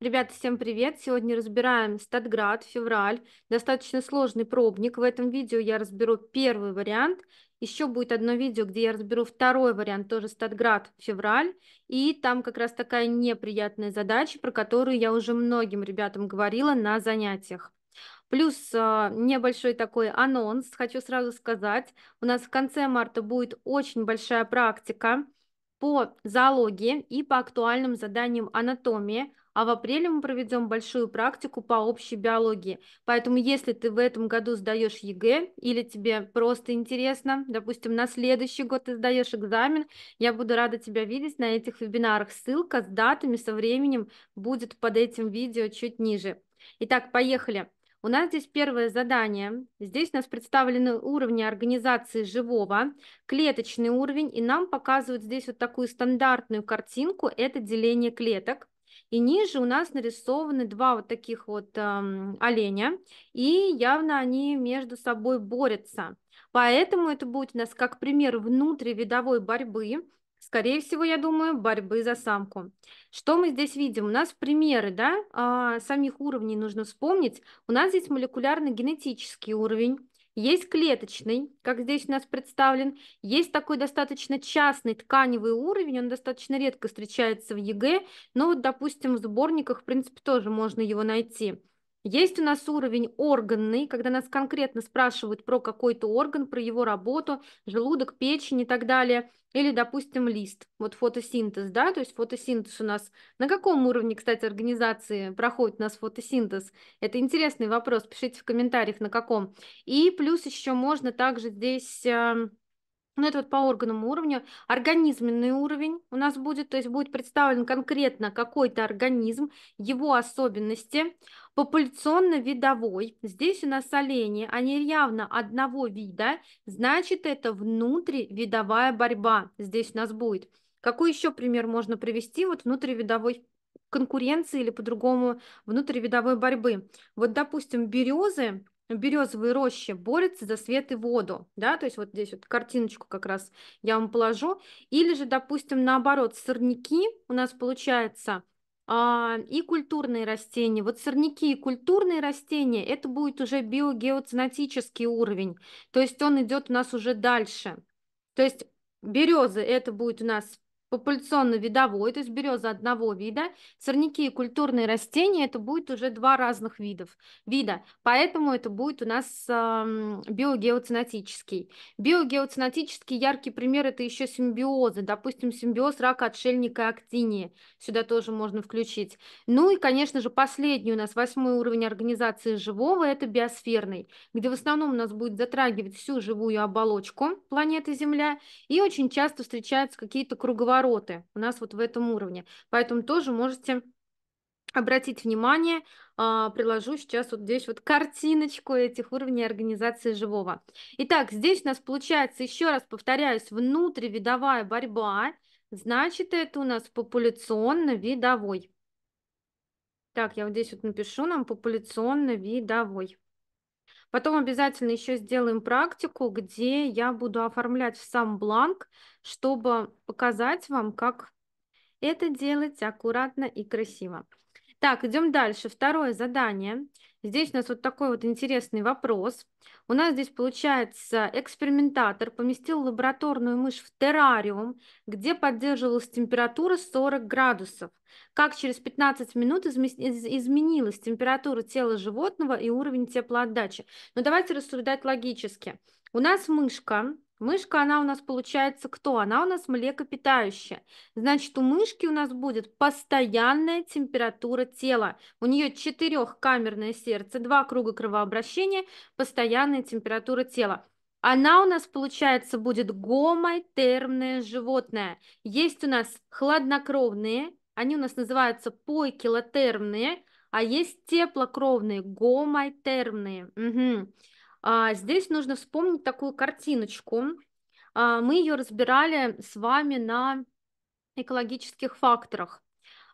Ребята, всем привет! Сегодня разбираем Статград, февраль. Достаточно сложный пробник. В этом видео я разберу первый вариант. Еще будет одно видео, где я разберу второй вариант, тоже Статград, февраль. И там как раз такая неприятная задача, про которую я уже многим ребятам говорила на занятиях. Плюс а, небольшой такой анонс, хочу сразу сказать. У нас в конце марта будет очень большая практика по зоологии и по актуальным заданиям анатомии, а в апреле мы проведем большую практику по общей биологии. Поэтому, если ты в этом году сдаешь ЕГЭ или тебе просто интересно, допустим, на следующий год ты сдаешь экзамен, я буду рада тебя видеть на этих вебинарах. Ссылка с датами, со временем будет под этим видео чуть ниже. Итак, поехали. У нас здесь первое задание. Здесь у нас представлены уровни организации живого, клеточный уровень, и нам показывают здесь вот такую стандартную картинку, это деление клеток. И ниже у нас нарисованы два вот таких вот эм, оленя, и явно они между собой борются. Поэтому это будет у нас как пример внутривидовой борьбы, Скорее всего, я думаю, борьбы за самку. Что мы здесь видим? У нас примеры, да, а, самих уровней нужно вспомнить. У нас здесь молекулярно-генетический уровень, есть клеточный, как здесь у нас представлен, есть такой достаточно частный тканевый уровень, он достаточно редко встречается в ЕГЭ, но вот, допустим, в сборниках, в принципе, тоже можно его найти. Есть у нас уровень органный, когда нас конкретно спрашивают про какой-то орган, про его работу, желудок, печень и так далее. Или, допустим, лист, вот фотосинтез, да, то есть фотосинтез у нас. На каком уровне, кстати, организации проходит у нас фотосинтез? Это интересный вопрос, пишите в комментариях, на каком. И плюс еще можно также здесь эм, ну, это вот по органному уровню. Организменный уровень у нас будет, то есть будет представлен конкретно какой-то организм, его особенности. Популяционно-видовой. Здесь у нас олени, они явно одного вида, значит, это внутривидовая борьба здесь у нас будет. Какой еще пример можно привести вот внутривидовой конкуренции или по-другому внутривидовой борьбы? Вот, допустим, березы березовые рощи борются за свет и воду, да, то есть вот здесь вот картиночку как раз я вам положу, или же, допустим, наоборот, сорняки у нас получается а, и культурные растения. Вот сорняки и культурные растения, это будет уже биогеоценотический уровень, то есть он идет у нас уже дальше. То есть березы это будет у нас популяционно-видовой, то есть береза одного вида, сорняки и культурные растения, это будет уже два разных видов, вида, поэтому это будет у нас э, биогеоцинотический. Биогеоцинотический яркий пример – это еще симбиозы, допустим, симбиоз рака отшельника и актинии, сюда тоже можно включить. Ну и, конечно же, последний у нас восьмой уровень организации живого – это биосферный, где в основном у нас будет затрагивать всю живую оболочку планеты Земля, и очень часто встречаются какие-то круговорот обороты у нас вот в этом уровне. Поэтому тоже можете обратить внимание, а, приложу сейчас вот здесь вот картиночку этих уровней организации живого. Итак, здесь у нас получается, еще раз повторяюсь, внутривидовая борьба, значит, это у нас популяционно-видовой. Так, я вот здесь вот напишу нам популяционно-видовой. Потом обязательно еще сделаем практику, где я буду оформлять в сам бланк, чтобы показать вам, как это делать аккуратно и красиво. Так, идем дальше. Второе задание. Здесь у нас вот такой вот интересный вопрос. У нас здесь получается экспериментатор поместил лабораторную мышь в террариум, где поддерживалась температура 40 градусов. Как через 15 минут изменилась температура тела животного и уровень теплоотдачи? Но ну, давайте рассуждать логически. У нас мышка Мышка, она у нас получается кто? Она у нас млекопитающая. Значит, у мышки у нас будет постоянная температура тела. У нее четырехкамерное сердце, два круга кровообращения, постоянная температура тела. Она у нас, получается, будет гомотермное животное. Есть у нас хладнокровные, они у нас называются пойкилотермные, а есть теплокровные, гомотермные. Угу. А, здесь нужно вспомнить такую картиночку. А, мы ее разбирали с вами на экологических факторах,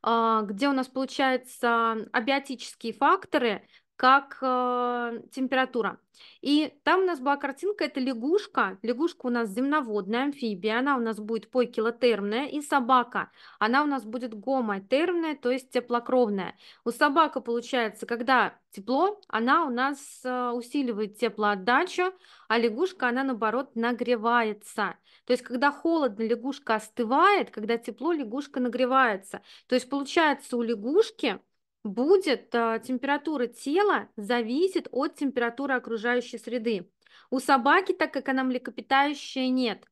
а, где у нас получаются абиотические факторы, как э, температура. И там у нас была картинка, это лягушка. Лягушка у нас земноводная, амфибия, она у нас будет покилотермная, и собака, она у нас будет гомотермная, то есть теплокровная. У собака получается, когда тепло, она у нас э, усиливает теплоотдачу, а лягушка, она наоборот нагревается. То есть, когда холодно, лягушка остывает, когда тепло, лягушка нагревается. То есть, получается, у лягушки будет э, температура тела зависит от температуры окружающей среды. У собаки, так как она млекопитающая, нет.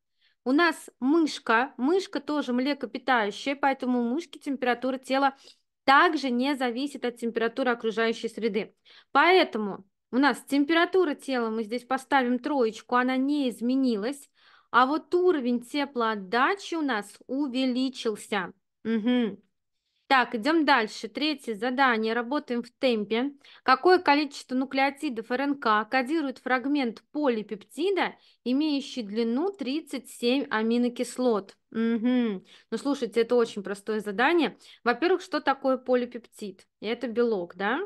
У нас мышка, мышка тоже млекопитающая, поэтому у мышки температура тела также не зависит от температуры окружающей среды. Поэтому у нас температура тела, мы здесь поставим троечку, она не изменилась, а вот уровень теплоотдачи у нас увеличился. Угу. Так, идем дальше. Третье задание. Работаем в темпе. Какое количество нуклеотидов РНК кодирует фрагмент полипептида, имеющий длину 37 аминокислот? Угу. Ну, слушайте, это очень простое задание. Во-первых, что такое полипептид? Это белок, да?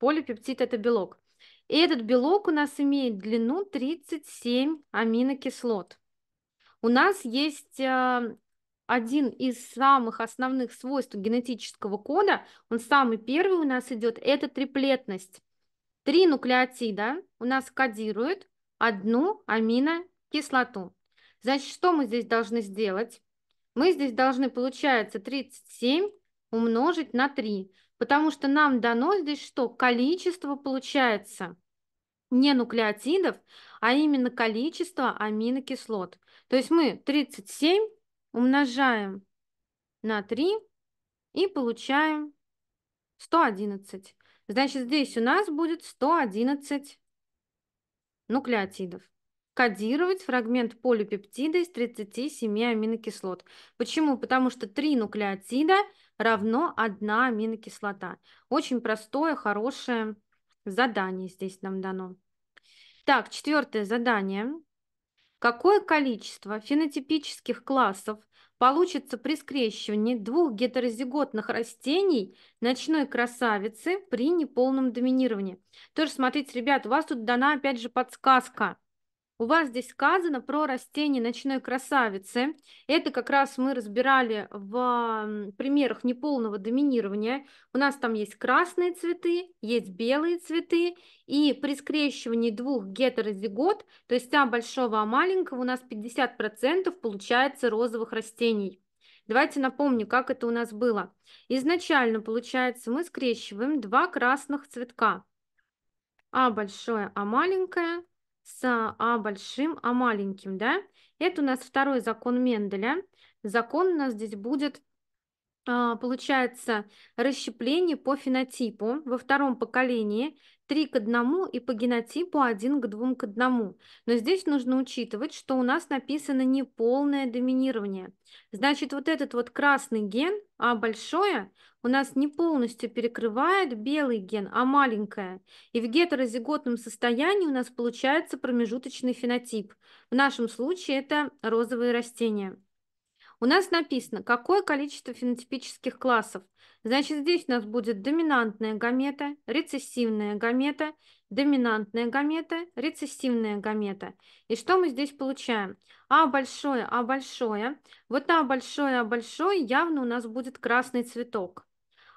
Полипептид – это белок. И этот белок у нас имеет длину 37 аминокислот. У нас есть э, один из самых основных свойств генетического кода, он самый первый у нас идет, это триплетность. Три нуклеотида у нас кодируют одну аминокислоту. Значит, что мы здесь должны сделать? Мы здесь должны, получается, 37 умножить на 3, потому что нам дано здесь что? Количество получается не нуклеотидов, а именно количество аминокислот. То есть мы 37 умножаем на 3 и получаем 111. Значит, здесь у нас будет 111 нуклеотидов. Кодировать фрагмент полипептида из 37 аминокислот. Почему? Потому что 3 нуклеотида равно 1 аминокислота. Очень простое, хорошее задание здесь нам дано. Так, четвертое задание. Какое количество фенотипических классов получится при скрещивании двух гетерозиготных растений ночной красавицы при неполном доминировании. Тоже смотрите, ребят, у вас тут дана опять же подсказка у вас здесь сказано про растение ночной красавицы. Это как раз мы разбирали в примерах неполного доминирования. У нас там есть красные цветы, есть белые цветы. И при скрещивании двух гетерозигот, то есть А большого, А маленького, у нас 50% получается розовых растений. Давайте напомню, как это у нас было. Изначально, получается, мы скрещиваем два красных цветка. А большое, А маленькое с А большим, А маленьким, да? Это у нас второй закон Менделя. Закон у нас здесь будет, а, получается, расщепление по фенотипу во втором поколении. 3 к 1 и по генотипу 1 к 2 к 1. Но здесь нужно учитывать, что у нас написано неполное доминирование. Значит, вот этот вот красный ген, А большое, у нас не полностью перекрывает белый ген, А маленькое. И в гетерозиготном состоянии у нас получается промежуточный фенотип. В нашем случае это розовые растения. У нас написано, какое количество фенотипических классов. Значит, здесь у нас будет доминантная гамета, рецессивная гамета, доминантная гамета, рецессивная гамета. И что мы здесь получаем? А большое, А большое. Вот А большое, А большое явно у нас будет красный цветок.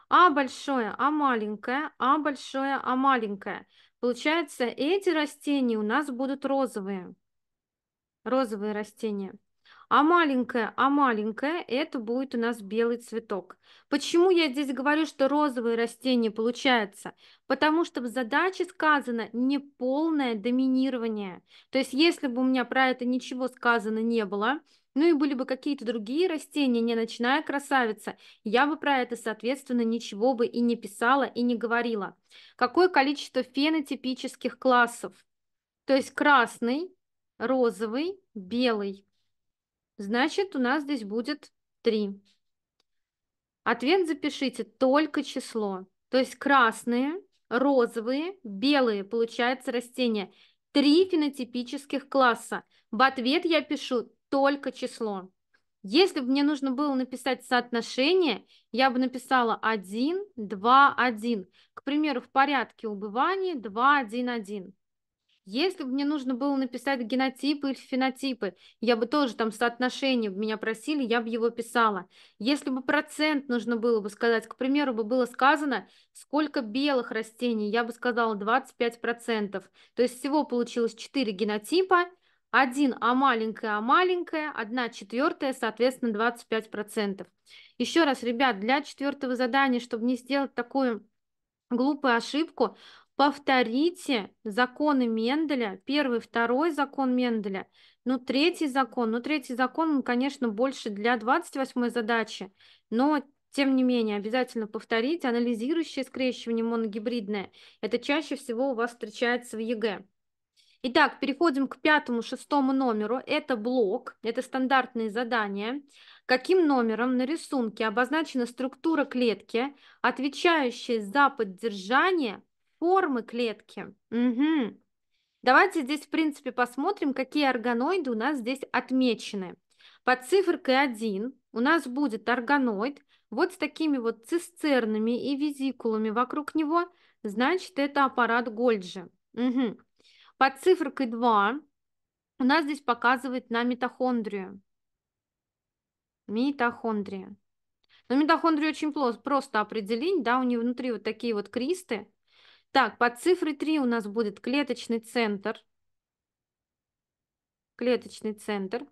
А большое, А маленькое, А большое, А маленькое. Получается, эти растения у нас будут розовые. Розовые растения. А маленькая, а маленькая – это будет у нас белый цветок. Почему я здесь говорю, что розовые растения получаются? Потому что в задаче сказано неполное доминирование. То есть если бы у меня про это ничего сказано не было, ну и были бы какие-то другие растения, не начиная красавица, я бы про это, соответственно, ничего бы и не писала, и не говорила. Какое количество фенотипических классов? То есть красный, розовый, белый. Значит, у нас здесь будет 3. Ответ запишите только число. То есть красные, розовые, белые, получается, растения. Три фенотипических класса. В ответ я пишу только число. Если бы мне нужно было написать соотношение, я бы написала 1, 2, 1. К примеру, в порядке убывания 2, 1, 1. Если бы мне нужно было написать генотипы или фенотипы, я бы тоже там соотношение меня просили, я бы его писала. Если бы процент нужно было бы сказать, к примеру, бы было сказано, сколько белых растений, я бы сказала 25%. То есть всего получилось 4 генотипа, один А маленькая, А маленькая, одна четвертая, соответственно, 25%. Еще раз, ребят, для четвертого задания, чтобы не сделать такую глупую ошибку, повторите законы Менделя, первый, второй закон Менделя, ну, третий закон, ну, третий закон, он, конечно, больше для 28-й задачи, но тем не менее, обязательно повторите, анализирующее скрещивание моногибридное. Это чаще всего у вас встречается в ЕГЭ. Итак, переходим к пятому, шестому номеру. Это блок, это стандартные задания. Каким номером на рисунке обозначена структура клетки, отвечающая за поддержание формы клетки. Угу. Давайте здесь, в принципе, посмотрим, какие органоиды у нас здесь отмечены. Под цифркой 1 у нас будет органоид вот с такими вот цистернами и визикулами вокруг него, значит, это аппарат Гольджи. Угу. Под цифркой 2 у нас здесь показывает на митохондрию. Митохондрия. Но ну, митохондрию очень просто определить, да, у нее внутри вот такие вот кристы. Так, под цифрой 3 у нас будет клеточный центр. Клеточный центр.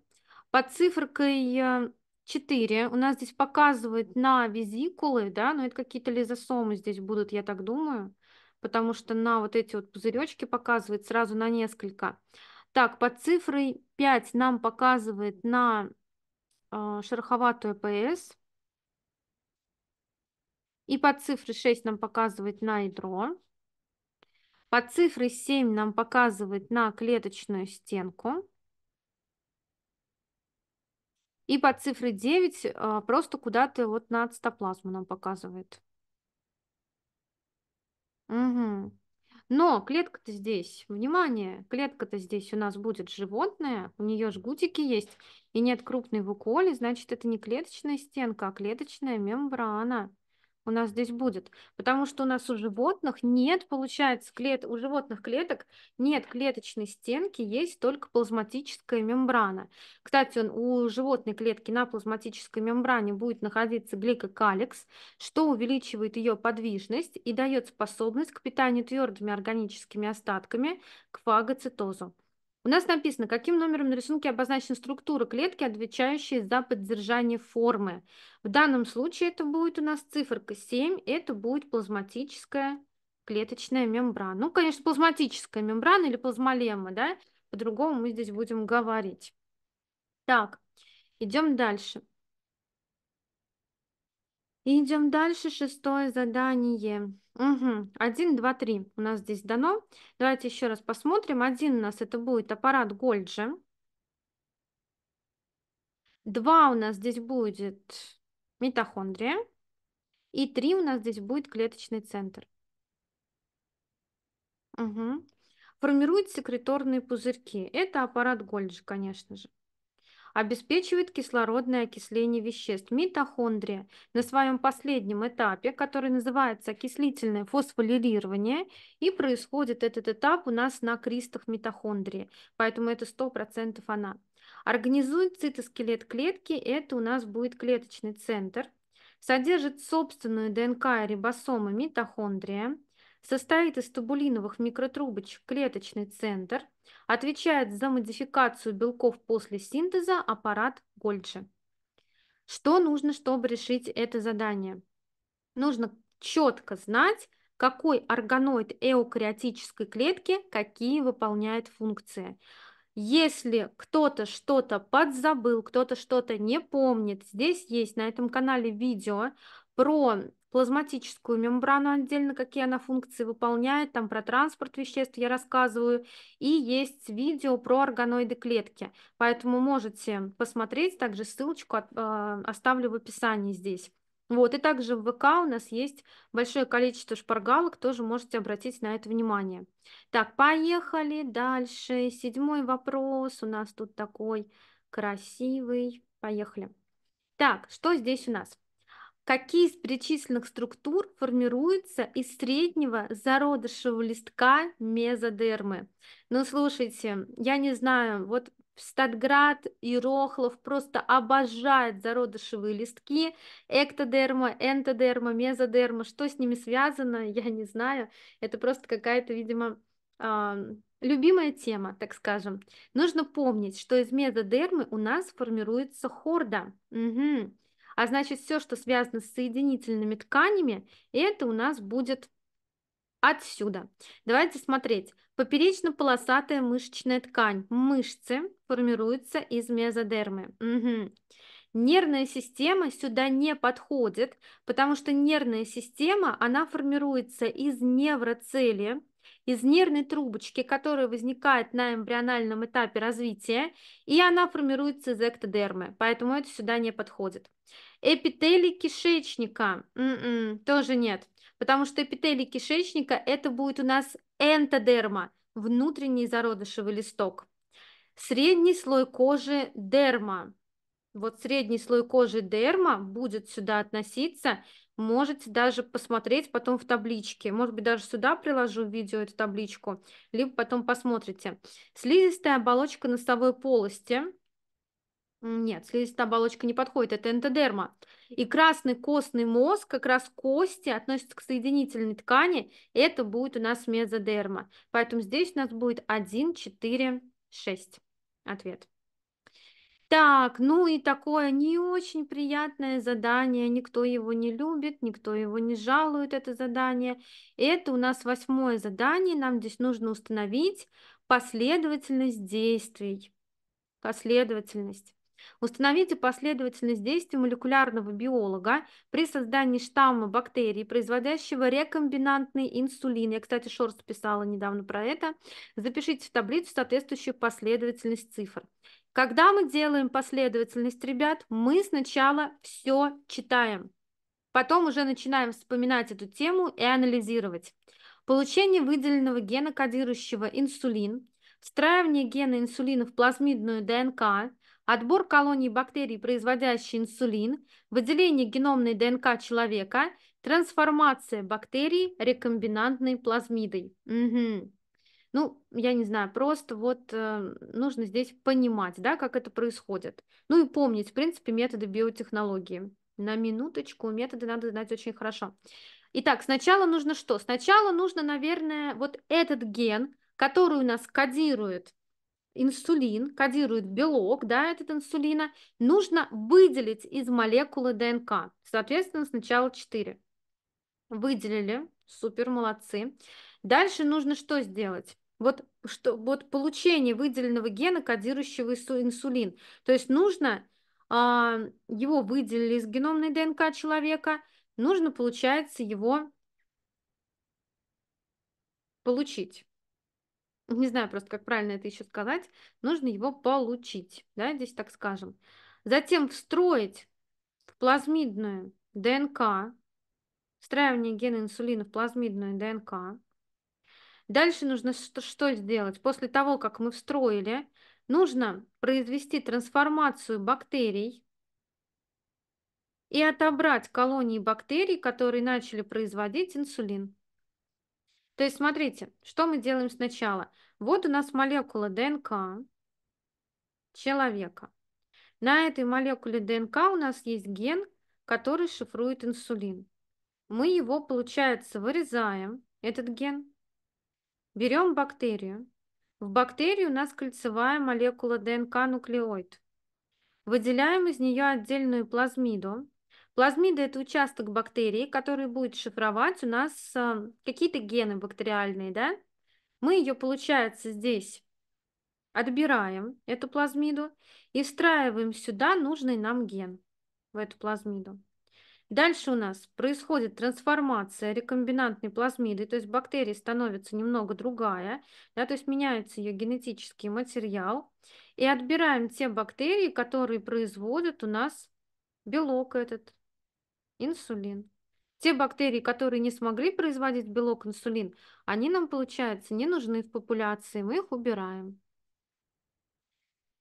Под цифркой 4 э, у нас здесь показывает на визикулы, да, но это какие-то лизосомы здесь будут, я так думаю, потому что на вот эти вот пузыречки показывает сразу на несколько. Так, под цифрой 5 нам показывает на э, шероховатую ПС. И под цифрой 6 нам показывает на ядро. Под цифрой 7 нам показывает на клеточную стенку. И под цифрой 9 э, просто куда-то вот на цитоплазму нам показывает. Угу. Но клетка-то здесь, внимание, клетка-то здесь у нас будет животное, у нее жгутики есть, и нет крупной выколи, значит, это не клеточная стенка, а клеточная мембрана у нас здесь будет, потому что у нас у животных нет, получается, клет... у животных клеток нет клеточной стенки, есть только плазматическая мембрана. Кстати, у животной клетки на плазматической мембране будет находиться гликокаликс, что увеличивает ее подвижность и дает способность к питанию твердыми органическими остатками, к фагоцитозу. У нас написано, каким номером на рисунке обозначена структура клетки, отвечающая за поддержание формы. В данном случае это будет у нас циферка 7, это будет плазматическая клеточная мембрана. Ну, конечно, плазматическая мембрана или плазмолема, да? По-другому мы здесь будем говорить. Так, идем дальше. Идем дальше, шестое задание. Угу. один два три у нас здесь дано. Давайте еще раз посмотрим. Один у нас это будет аппарат Гольджи. Два у нас здесь будет митохондрия. И три у нас здесь будет клеточный центр. Угу. Формируют секреторные пузырьки. Это аппарат Гольджи, конечно же обеспечивает кислородное окисление веществ. Митохондрия на своем последнем этапе, который называется окислительное фосфолилирование, и происходит этот этап у нас на кристах митохондрии, поэтому это 100% она. Организует цитоскелет клетки, это у нас будет клеточный центр, содержит собственную ДНК и рибосомы митохондрия, состоит из тубулиновых микротрубочек клеточный центр, отвечает за модификацию белков после синтеза аппарат Гольджи. Что нужно, чтобы решить это задание? Нужно четко знать, какой органоид эукариотической клетки какие выполняет функции. Если кто-то что-то подзабыл, кто-то что-то не помнит, здесь есть на этом канале видео про плазматическую мембрану отдельно, какие она функции выполняет, там про транспорт веществ я рассказываю, и есть видео про органоиды клетки, поэтому можете посмотреть, также ссылочку от, э, оставлю в описании здесь. Вот, и также в ВК у нас есть большое количество шпаргалок, тоже можете обратить на это внимание. Так, поехали дальше. Седьмой вопрос у нас тут такой красивый. Поехали. Так, что здесь у нас? какие из перечисленных структур формируются из среднего зародышевого листка мезодермы. Ну, слушайте, я не знаю, вот Стадград и Рохлов просто обожают зародышевые листки, эктодерма, энтодерма, мезодерма, что с ними связано, я не знаю, это просто какая-то, видимо, а, любимая тема, так скажем. Нужно помнить, что из мезодермы у нас формируется хорда. Угу. А значит, все, что связано с соединительными тканями, это у нас будет отсюда. Давайте смотреть. Поперечно-полосатая мышечная ткань. Мышцы формируются из мезодермы. Угу. Нервная система сюда не подходит, потому что нервная система, она формируется из невроцели, из нервной трубочки, которая возникает на эмбриональном этапе развития, и она формируется из эктодермы, поэтому это сюда не подходит. Эпителий кишечника М-м, тоже нет, потому что эпителий кишечника это будет у нас энтодерма, внутренний зародышевый листок. Средний слой кожи дерма. Вот средний слой кожи дерма будет сюда относиться. Можете даже посмотреть потом в табличке. Может быть, даже сюда приложу видео эту табличку, либо потом посмотрите. Слизистая оболочка носовой полости – нет, слизистая оболочка не подходит, это энтодерма. И красный костный мозг, как раз кости, относятся к соединительной ткани, это будет у нас мезодерма. Поэтому здесь у нас будет 1, 4, 6 ответ. Так, ну и такое не очень приятное задание, никто его не любит, никто его не жалует, это задание. Это у нас восьмое задание, нам здесь нужно установить последовательность действий. Последовательность. Установите последовательность действий молекулярного биолога при создании штамма бактерий, производящего рекомбинантный инсулин. Я, кстати, Шорст писала недавно про это. Запишите в таблицу соответствующую последовательность цифр. Когда мы делаем последовательность, ребят, мы сначала все читаем. Потом уже начинаем вспоминать эту тему и анализировать. Получение выделенного гена, кодирующего инсулин, встраивание гена инсулина в плазмидную ДНК, отбор колоний бактерий, производящих инсулин, выделение геномной ДНК человека, трансформация бактерий рекомбинантной плазмидой. Угу. Ну, я не знаю, просто вот э, нужно здесь понимать, да, как это происходит. Ну и помнить, в принципе, методы биотехнологии. На минуточку, методы надо знать очень хорошо. Итак, сначала нужно что? Сначала нужно, наверное, вот этот ген, который у нас кодирует инсулин, кодирует белок, да, этот инсулина, нужно выделить из молекулы ДНК. Соответственно, сначала 4. Выделили, супер, молодцы. Дальше нужно что сделать? Вот, что, вот получение выделенного гена, кодирующего инсулин. То есть нужно, э, его выделили из геномной ДНК человека, нужно, получается, его получить не знаю просто, как правильно это еще сказать, нужно его получить, да, здесь так скажем. Затем встроить в плазмидную ДНК, встраивание гена инсулина в плазмидную ДНК. Дальше нужно что, что сделать? После того, как мы встроили, нужно произвести трансформацию бактерий и отобрать колонии бактерий, которые начали производить инсулин. То есть, смотрите, что мы делаем сначала? Вот у нас молекула ДНК человека. На этой молекуле ДНК у нас есть ген, который шифрует инсулин. Мы его, получается, вырезаем, этот ген, берем бактерию. В бактерии у нас кольцевая молекула ДНК нуклеоид. Выделяем из нее отдельную плазмиду, Плазмиды – это участок бактерии, который будет шифровать у нас а, какие-то гены бактериальные, да? Мы ее, получается, здесь отбираем, эту плазмиду, и встраиваем сюда нужный нам ген, в эту плазмиду. Дальше у нас происходит трансформация рекомбинантной плазмиды, то есть бактерия становится немного другая, да, то есть меняется ее генетический материал. И отбираем те бактерии, которые производят у нас белок этот, инсулин. Те бактерии, которые не смогли производить белок инсулин, они нам, получается, не нужны в популяции, мы их убираем.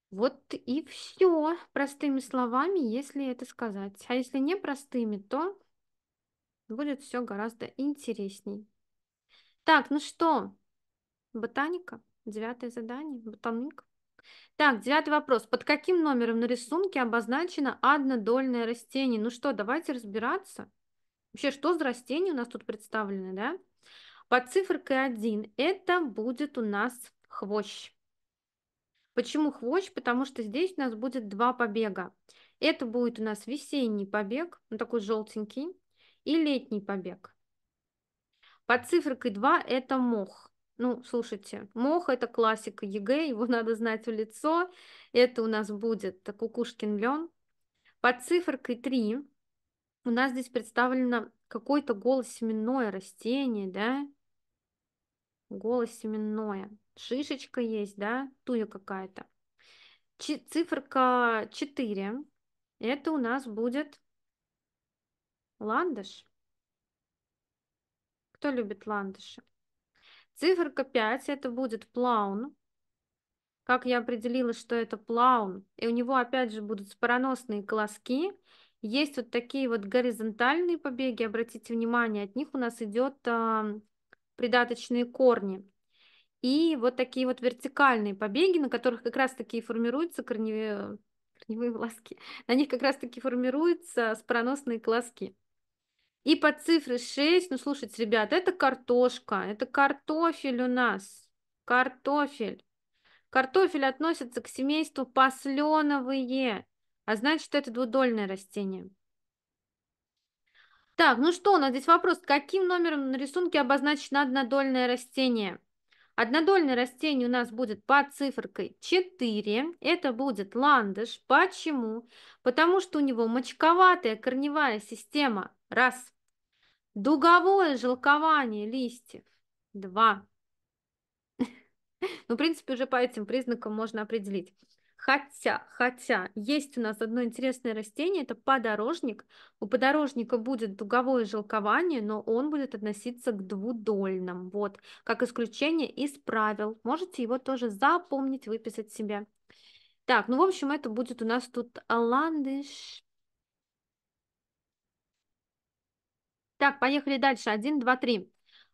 Вот и все простыми словами, если это сказать. А если не простыми, то будет все гораздо интересней. Так, ну что, ботаника, девятое задание, ботаник. Так, девятый вопрос. Под каким номером на рисунке обозначено однодольное растение? Ну что, давайте разбираться. Вообще, что за растения у нас тут представлены, да? Под цифркой 1 это будет у нас хвощ. Почему хвощ? Потому что здесь у нас будет два побега. Это будет у нас весенний побег, ну такой желтенький, и летний побег. Под цифркой 2 это мох. Ну, слушайте, мох это классика ЕГЭ, его надо знать в лицо. Это у нас будет э, кукушкин лен. Под цифркой 3 у нас здесь представлено какое-то голосеменное растение, да? Голосеменное. Шишечка есть, да? Туя какая-то. Чи циферка 4. Это у нас будет ландыш. Кто любит ландыши? Циферка 5 это будет плаун. Как я определила, что это плаун. И у него опять же будут спороносные колоски. Есть вот такие вот горизонтальные побеги. Обратите внимание, от них у нас идет э, придаточные корни. И вот такие вот вертикальные побеги, на которых как раз таки формируются корневые, корневые волоски. На них как раз таки формируются спороносные колоски. И под цифре 6, ну слушайте, ребята, это картошка, это картофель у нас, картофель. Картофель относится к семейству посленовые, а значит, это двудольное растение. Так, ну что, у нас здесь вопрос, каким номером на рисунке обозначено однодольное растение? Однодольное растение у нас будет под цифркой 4. Это будет ландыш. Почему? Потому что у него мочковатая корневая система. Раз. Дуговое желкование листьев. Два. Ну, в принципе, уже по этим признакам можно определить. Хотя, хотя, есть у нас одно интересное растение, это подорожник. У подорожника будет дуговое желкование, но он будет относиться к двудольным, вот, как исключение из правил. Можете его тоже запомнить, выписать себе. Так, ну, в общем, это будет у нас тут ландыш. Так, поехали дальше. Один, два, три.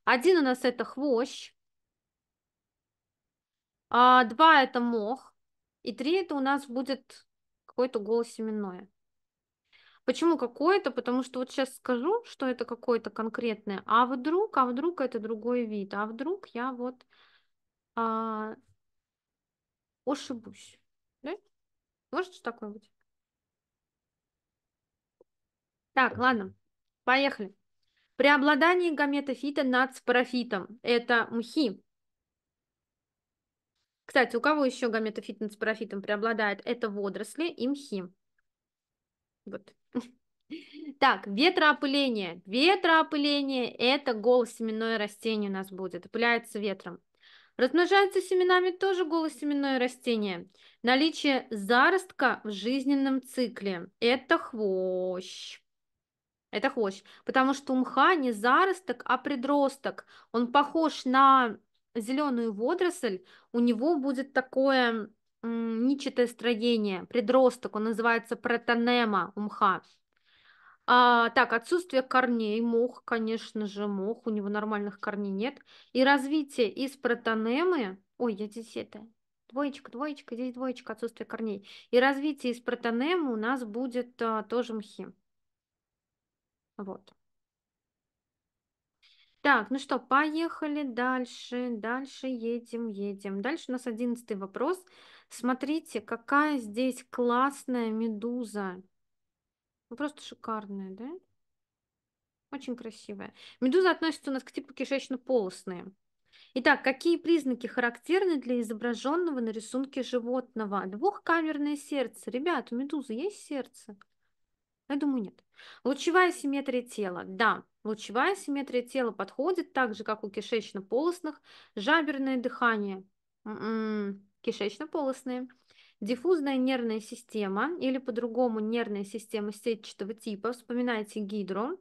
Один у нас это хвощ. А, два это мох. И три это у нас будет какое-то голосеменное. Почему какое-то? Потому что вот сейчас скажу, что это какое-то конкретное. А вдруг, а вдруг это другой вид. А вдруг я вот а, ошибусь. Да? Может такое быть? Так, ладно. Поехали. Преобладание гаметофита над спорофитом – это мхи. Кстати, у кого еще гаметофит над спорофитом преобладает? Это водоросли и мхи. Вот. Так, ветроопыление. Ветроопыление – это голосеменное растение у нас будет, опыляется ветром. Размножается семенами тоже голосеменное растение. Наличие заростка в жизненном цикле – это хвощ. Это хвощ. Потому что у мха не заросток, а предросток. Он похож на зеленую водоросль. У него будет такое ничатое строение, предросток, он называется протонема у мха. А, так, отсутствие корней, мох, конечно же, мох, у него нормальных корней нет. И развитие из протонемы, ой, я здесь это, двоечка, двоечка, здесь двоечка, отсутствие корней. И развитие из протонемы у нас будет а, тоже мхи. Вот. Так, ну что, поехали дальше, дальше едем, едем. Дальше у нас одиннадцатый вопрос. Смотрите, какая здесь классная медуза. Ну, просто шикарная, да? Очень красивая. Медуза относится у нас к типу кишечно-полостные. Итак, какие признаки характерны для изображенного на рисунке животного? Двухкамерное сердце. ребята, у медузы есть сердце? Я думаю, нет. Лучевая симметрия тела. Да, лучевая симметрия тела подходит так же, как у кишечно-полостных. Жаберное дыхание. М-м, кишечно-полостные. Диффузная нервная система или по-другому нервная система сетчатого типа. Вспоминайте гидру.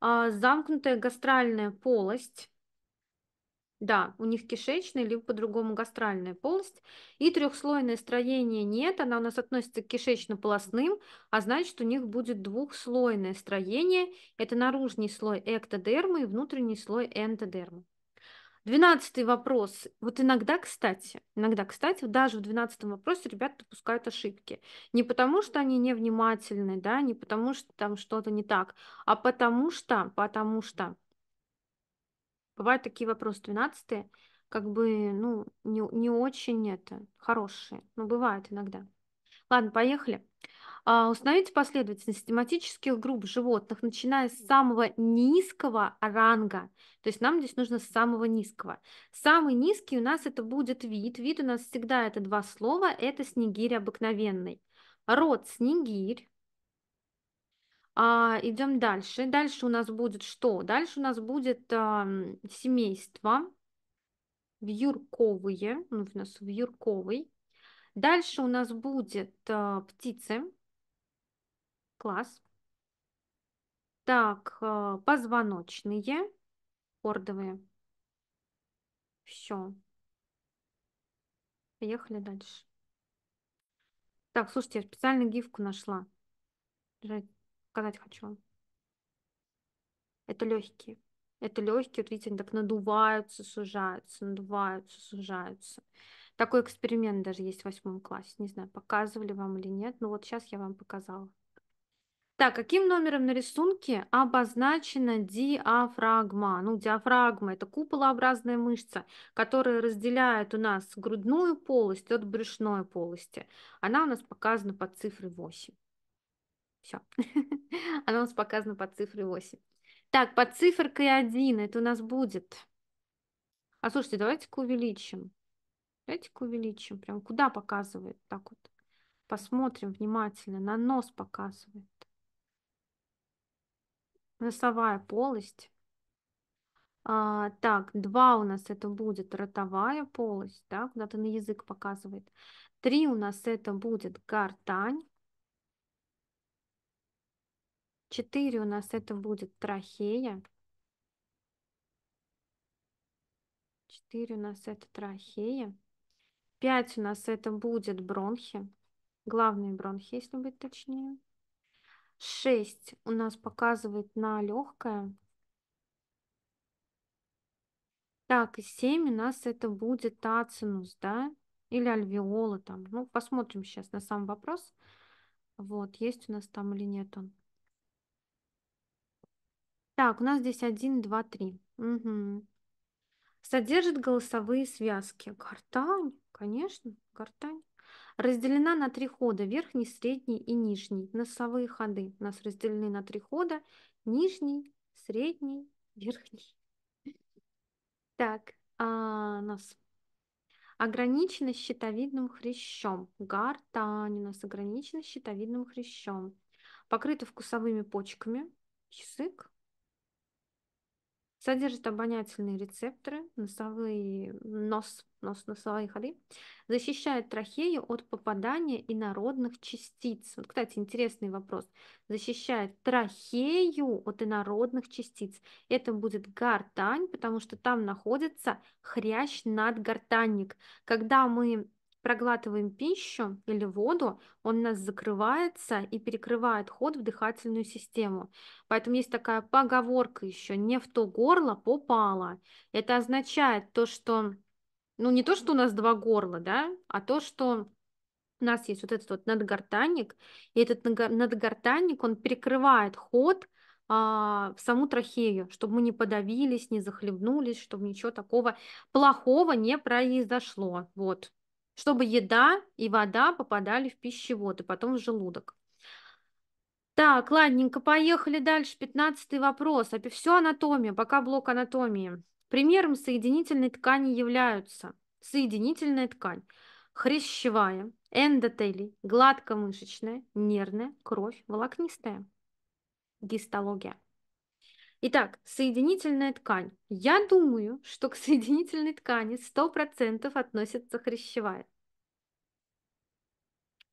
А, замкнутая гастральная полость. Да, у них кишечная, либо по-другому гастральная полость. И трехслойное строение нет, она у нас относится к кишечно-полостным, а значит, у них будет двухслойное строение. Это наружный слой эктодермы и внутренний слой энтодермы. Двенадцатый вопрос. Вот иногда, кстати, иногда, кстати, даже в двенадцатом вопросе ребята допускают ошибки. Не потому, что они невнимательны, да, не потому, что там что-то не так, а потому что, потому что Бывают такие вопросы 12 как бы, ну, не, не очень это, хорошие, но бывает иногда. Ладно, поехали. А, установите последовательность тематических групп животных, начиная с самого низкого ранга. То есть нам здесь нужно с самого низкого. Самый низкий у нас это будет вид. Вид у нас всегда это два слова. Это снегирь обыкновенный. Род снегирь. А, идем дальше. Дальше у нас будет что? Дальше у нас будет а, семейство вьюрковые. Ну, у нас вьюрковый. Дальше у нас будет а, птицы. Класс. Так, а, позвоночные, ордовые. Все. Поехали дальше. Так, слушайте, я специально гифку нашла. Жать сказать хочу. Это легкие. Это легкие, вот видите, они так надуваются, сужаются, надуваются, сужаются. Такой эксперимент даже есть в восьмом классе. Не знаю, показывали вам или нет, но вот сейчас я вам показала. Так, каким номером на рисунке обозначена диафрагма? Ну, диафрагма – это куполообразная мышца, которая разделяет у нас грудную полость от брюшной полости. Она у нас показана под цифрой 8. Все. Она у нас показана под цифрой 8. Так, под цифркой 1 это у нас будет. А слушайте, давайте-ка увеличим. Давайте-ка увеличим. Прям куда показывает? Так вот. Посмотрим внимательно. На нос показывает. Носовая полость. А, так, два у нас это будет ротовая полость, да, куда-то на язык показывает. Три у нас это будет гортань. 4 у нас это будет трахея. 4 у нас это трахея. 5 у нас это будет бронхи. Главные бронхи, если быть точнее. 6 у нас показывает на легкое. Так, и 7 у нас это будет ацинус, да? Или альвеола там. Ну, посмотрим сейчас на сам вопрос. Вот, есть у нас там или нет он. Так, у нас здесь один, два, три. Угу. Содержит голосовые связки. Гортань, конечно, гортань. Разделена на три хода, верхний, средний и нижний. Носовые ходы у нас разделены на три хода. Нижний, средний, верхний. Так, а, нас Ограничено щитовидным хрящом. Гортань у нас ограничена щитовидным хрящом. Покрыта вкусовыми почками. Язык, Содержит обонятельные рецепторы, носовые, нос, нос, носовые ходы. Защищает трахею от попадания инородных частиц. Вот, кстати, интересный вопрос. Защищает трахею от инородных частиц. Это будет гортань, потому что там находится хрящ надгортанник. Когда мы проглатываем пищу или воду, он нас закрывается и перекрывает ход в дыхательную систему. Поэтому есть такая поговорка еще «не в то горло попало». Это означает то, что, ну не то, что у нас два горла, да, а то, что у нас есть вот этот вот надгортанник, и этот надгортанник, он перекрывает ход а, в саму трахею, чтобы мы не подавились, не захлебнулись, чтобы ничего такого плохого не произошло. Вот чтобы еда и вода попадали в пищевод и потом в желудок. Так, ладненько, поехали дальше. Пятнадцатый вопрос. Опять все анатомия, пока блок анатомии. Примером соединительной ткани являются соединительная ткань, хрящевая, эндотели, гладкомышечная, нервная, кровь, волокнистая. Гистология. Итак, соединительная ткань. Я думаю, что к соединительной ткани 100% относится хрящевая.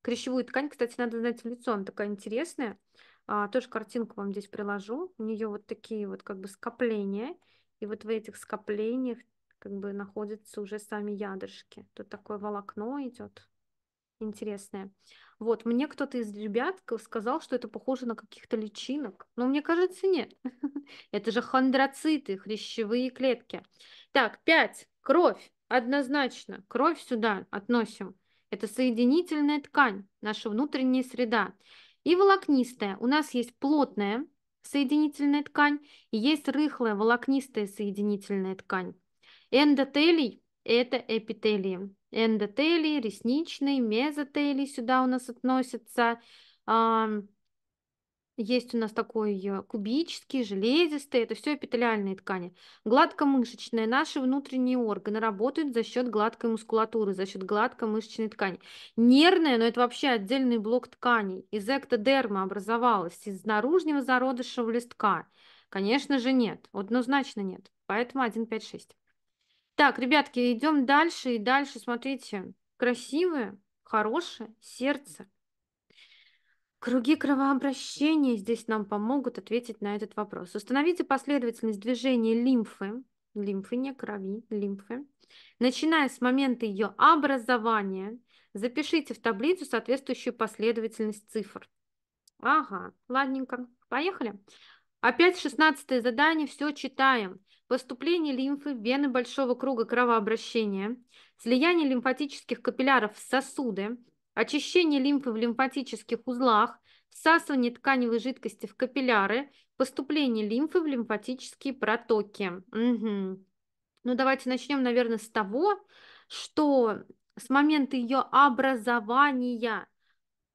Клещевую ткань, кстати, надо знать в лицо, она такая интересная. А, тоже картинку вам здесь приложу. У нее вот такие вот как бы скопления. И вот в этих скоплениях как бы находятся уже сами ядрышки. Тут такое волокно идет интересное. Вот, мне кто-то из ребят сказал, что это похоже на каких-то личинок. Но ну, мне кажется, нет. Это же хондроциты, хрящевые клетки. Так, пять. Кровь. Однозначно. Кровь сюда относим. Это соединительная ткань, наша внутренняя среда. И волокнистая. У нас есть плотная соединительная ткань и есть рыхлая волокнистая соединительная ткань. Эндотелий – это эпителии. Эндотелий ресничный, мезотелий. сюда у нас относятся. Есть у нас такой э, кубический, железистый, это все эпителиальные ткани. Гладкомышечные, наши внутренние органы работают за счет гладкой мускулатуры, за счет гладкомышечной ткани. Нервная, но это вообще отдельный блок тканей. Из эктодерма образовалась, из наружного зародышевого листка. Конечно же нет, однозначно нет. Поэтому 1, 5, 6. Так, ребятки, идем дальше и дальше. Смотрите, красивое, хорошее сердце – Круги кровообращения здесь нам помогут ответить на этот вопрос. Установите последовательность движения лимфы, лимфы, не крови, лимфы, начиная с момента ее образования. Запишите в таблицу соответствующую последовательность цифр. Ага, ладненько, поехали. Опять шестнадцатое задание, все читаем. Поступление лимфы в вены большого круга кровообращения, слияние лимфатических капилляров в сосуды, очищение лимфы в лимфатических узлах, всасывание тканевой жидкости в капилляры, поступление лимфы в лимфатические протоки. Угу. Ну, давайте начнем, наверное, с того, что с момента ее образования,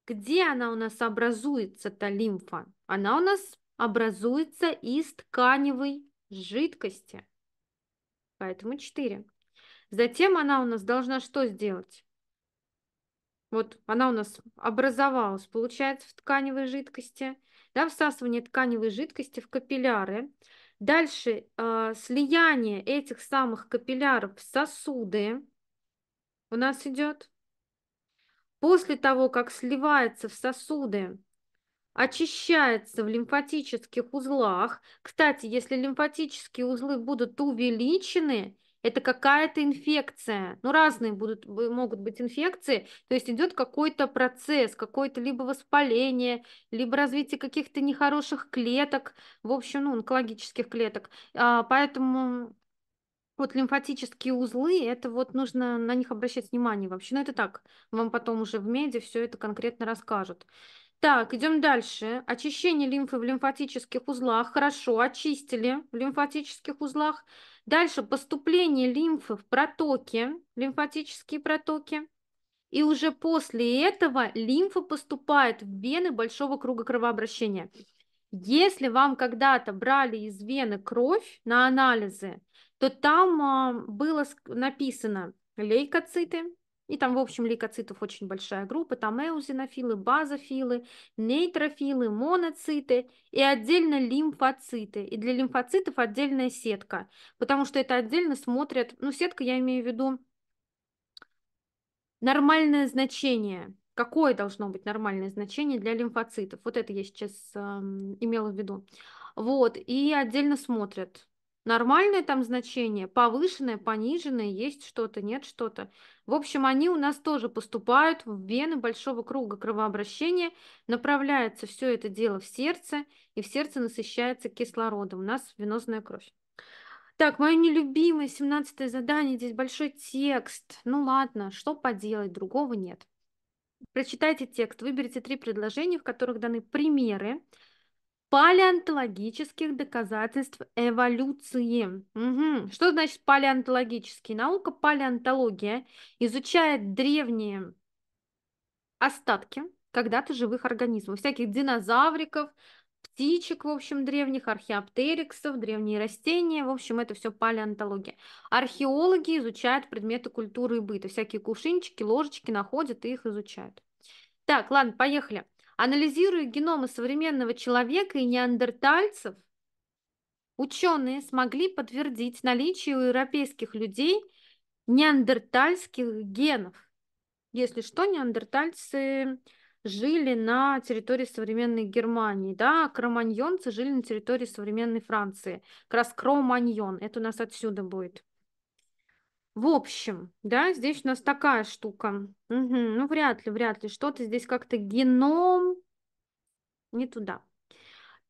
где она у нас образуется, Та лимфа? Она у нас образуется из тканевой жидкости. Поэтому 4. Затем она у нас должна что сделать? Вот она у нас образовалась, получается, в тканевой жидкости. Да, всасывание тканевой жидкости в капилляры. Дальше э, слияние этих самых капилляров в сосуды у нас идет. После того, как сливается в сосуды, очищается в лимфатических узлах. Кстати, если лимфатические узлы будут увеличены, это какая-то инфекция. Ну, разные будут, могут быть инфекции, то есть идет какой-то процесс, какое-то либо воспаление, либо развитие каких-то нехороших клеток, в общем, ну, онкологических клеток. А, поэтому вот лимфатические узлы, это вот нужно на них обращать внимание вообще. Но это так, вам потом уже в меди все это конкретно расскажут. Так, идем дальше. Очищение лимфы в лимфатических узлах. Хорошо, очистили в лимфатических узлах. Дальше поступление лимфы в протоки, лимфатические протоки. И уже после этого лимфа поступает в вены большого круга кровообращения. Если вам когда-то брали из вены кровь на анализы, то там а, было написано лейкоциты, и там, в общем, лейкоцитов очень большая группа. Там эозинофилы, базофилы, нейтрофилы, моноциты и отдельно лимфоциты. И для лимфоцитов отдельная сетка, потому что это отдельно смотрят... Ну, сетка, я имею в виду нормальное значение. Какое должно быть нормальное значение для лимфоцитов? Вот это я сейчас э, имела в виду. Вот, и отдельно смотрят. Нормальное там значение, повышенное, пониженное, есть что-то, нет что-то. В общем, они у нас тоже поступают в вены большого круга кровообращения, направляется все это дело в сердце, и в сердце насыщается кислородом. У нас венозная кровь. Так, мое нелюбимое 17 задание, здесь большой текст. Ну ладно, что поделать, другого нет. Прочитайте текст, выберите три предложения, в которых даны примеры палеонтологических доказательств эволюции. Угу. Что значит палеонтологические? Наука палеонтология изучает древние остатки когда-то живых организмов, всяких динозавриков, птичек, в общем, древних, археоптериксов, древние растения, в общем, это все палеонтология. Археологи изучают предметы культуры и быта, всякие кувшинчики, ложечки находят и их изучают. Так, ладно, поехали. Анализируя геномы современного человека и неандертальцев, ученые смогли подтвердить наличие у европейских людей неандертальских генов. Если что, неандертальцы жили на территории современной Германии, да, а кроманьонцы жили на территории современной Франции. Как раз кроманьон, это у нас отсюда будет. В общем, да, здесь у нас такая штука. Угу, ну, вряд ли, вряд ли. Что-то здесь как-то геном не туда.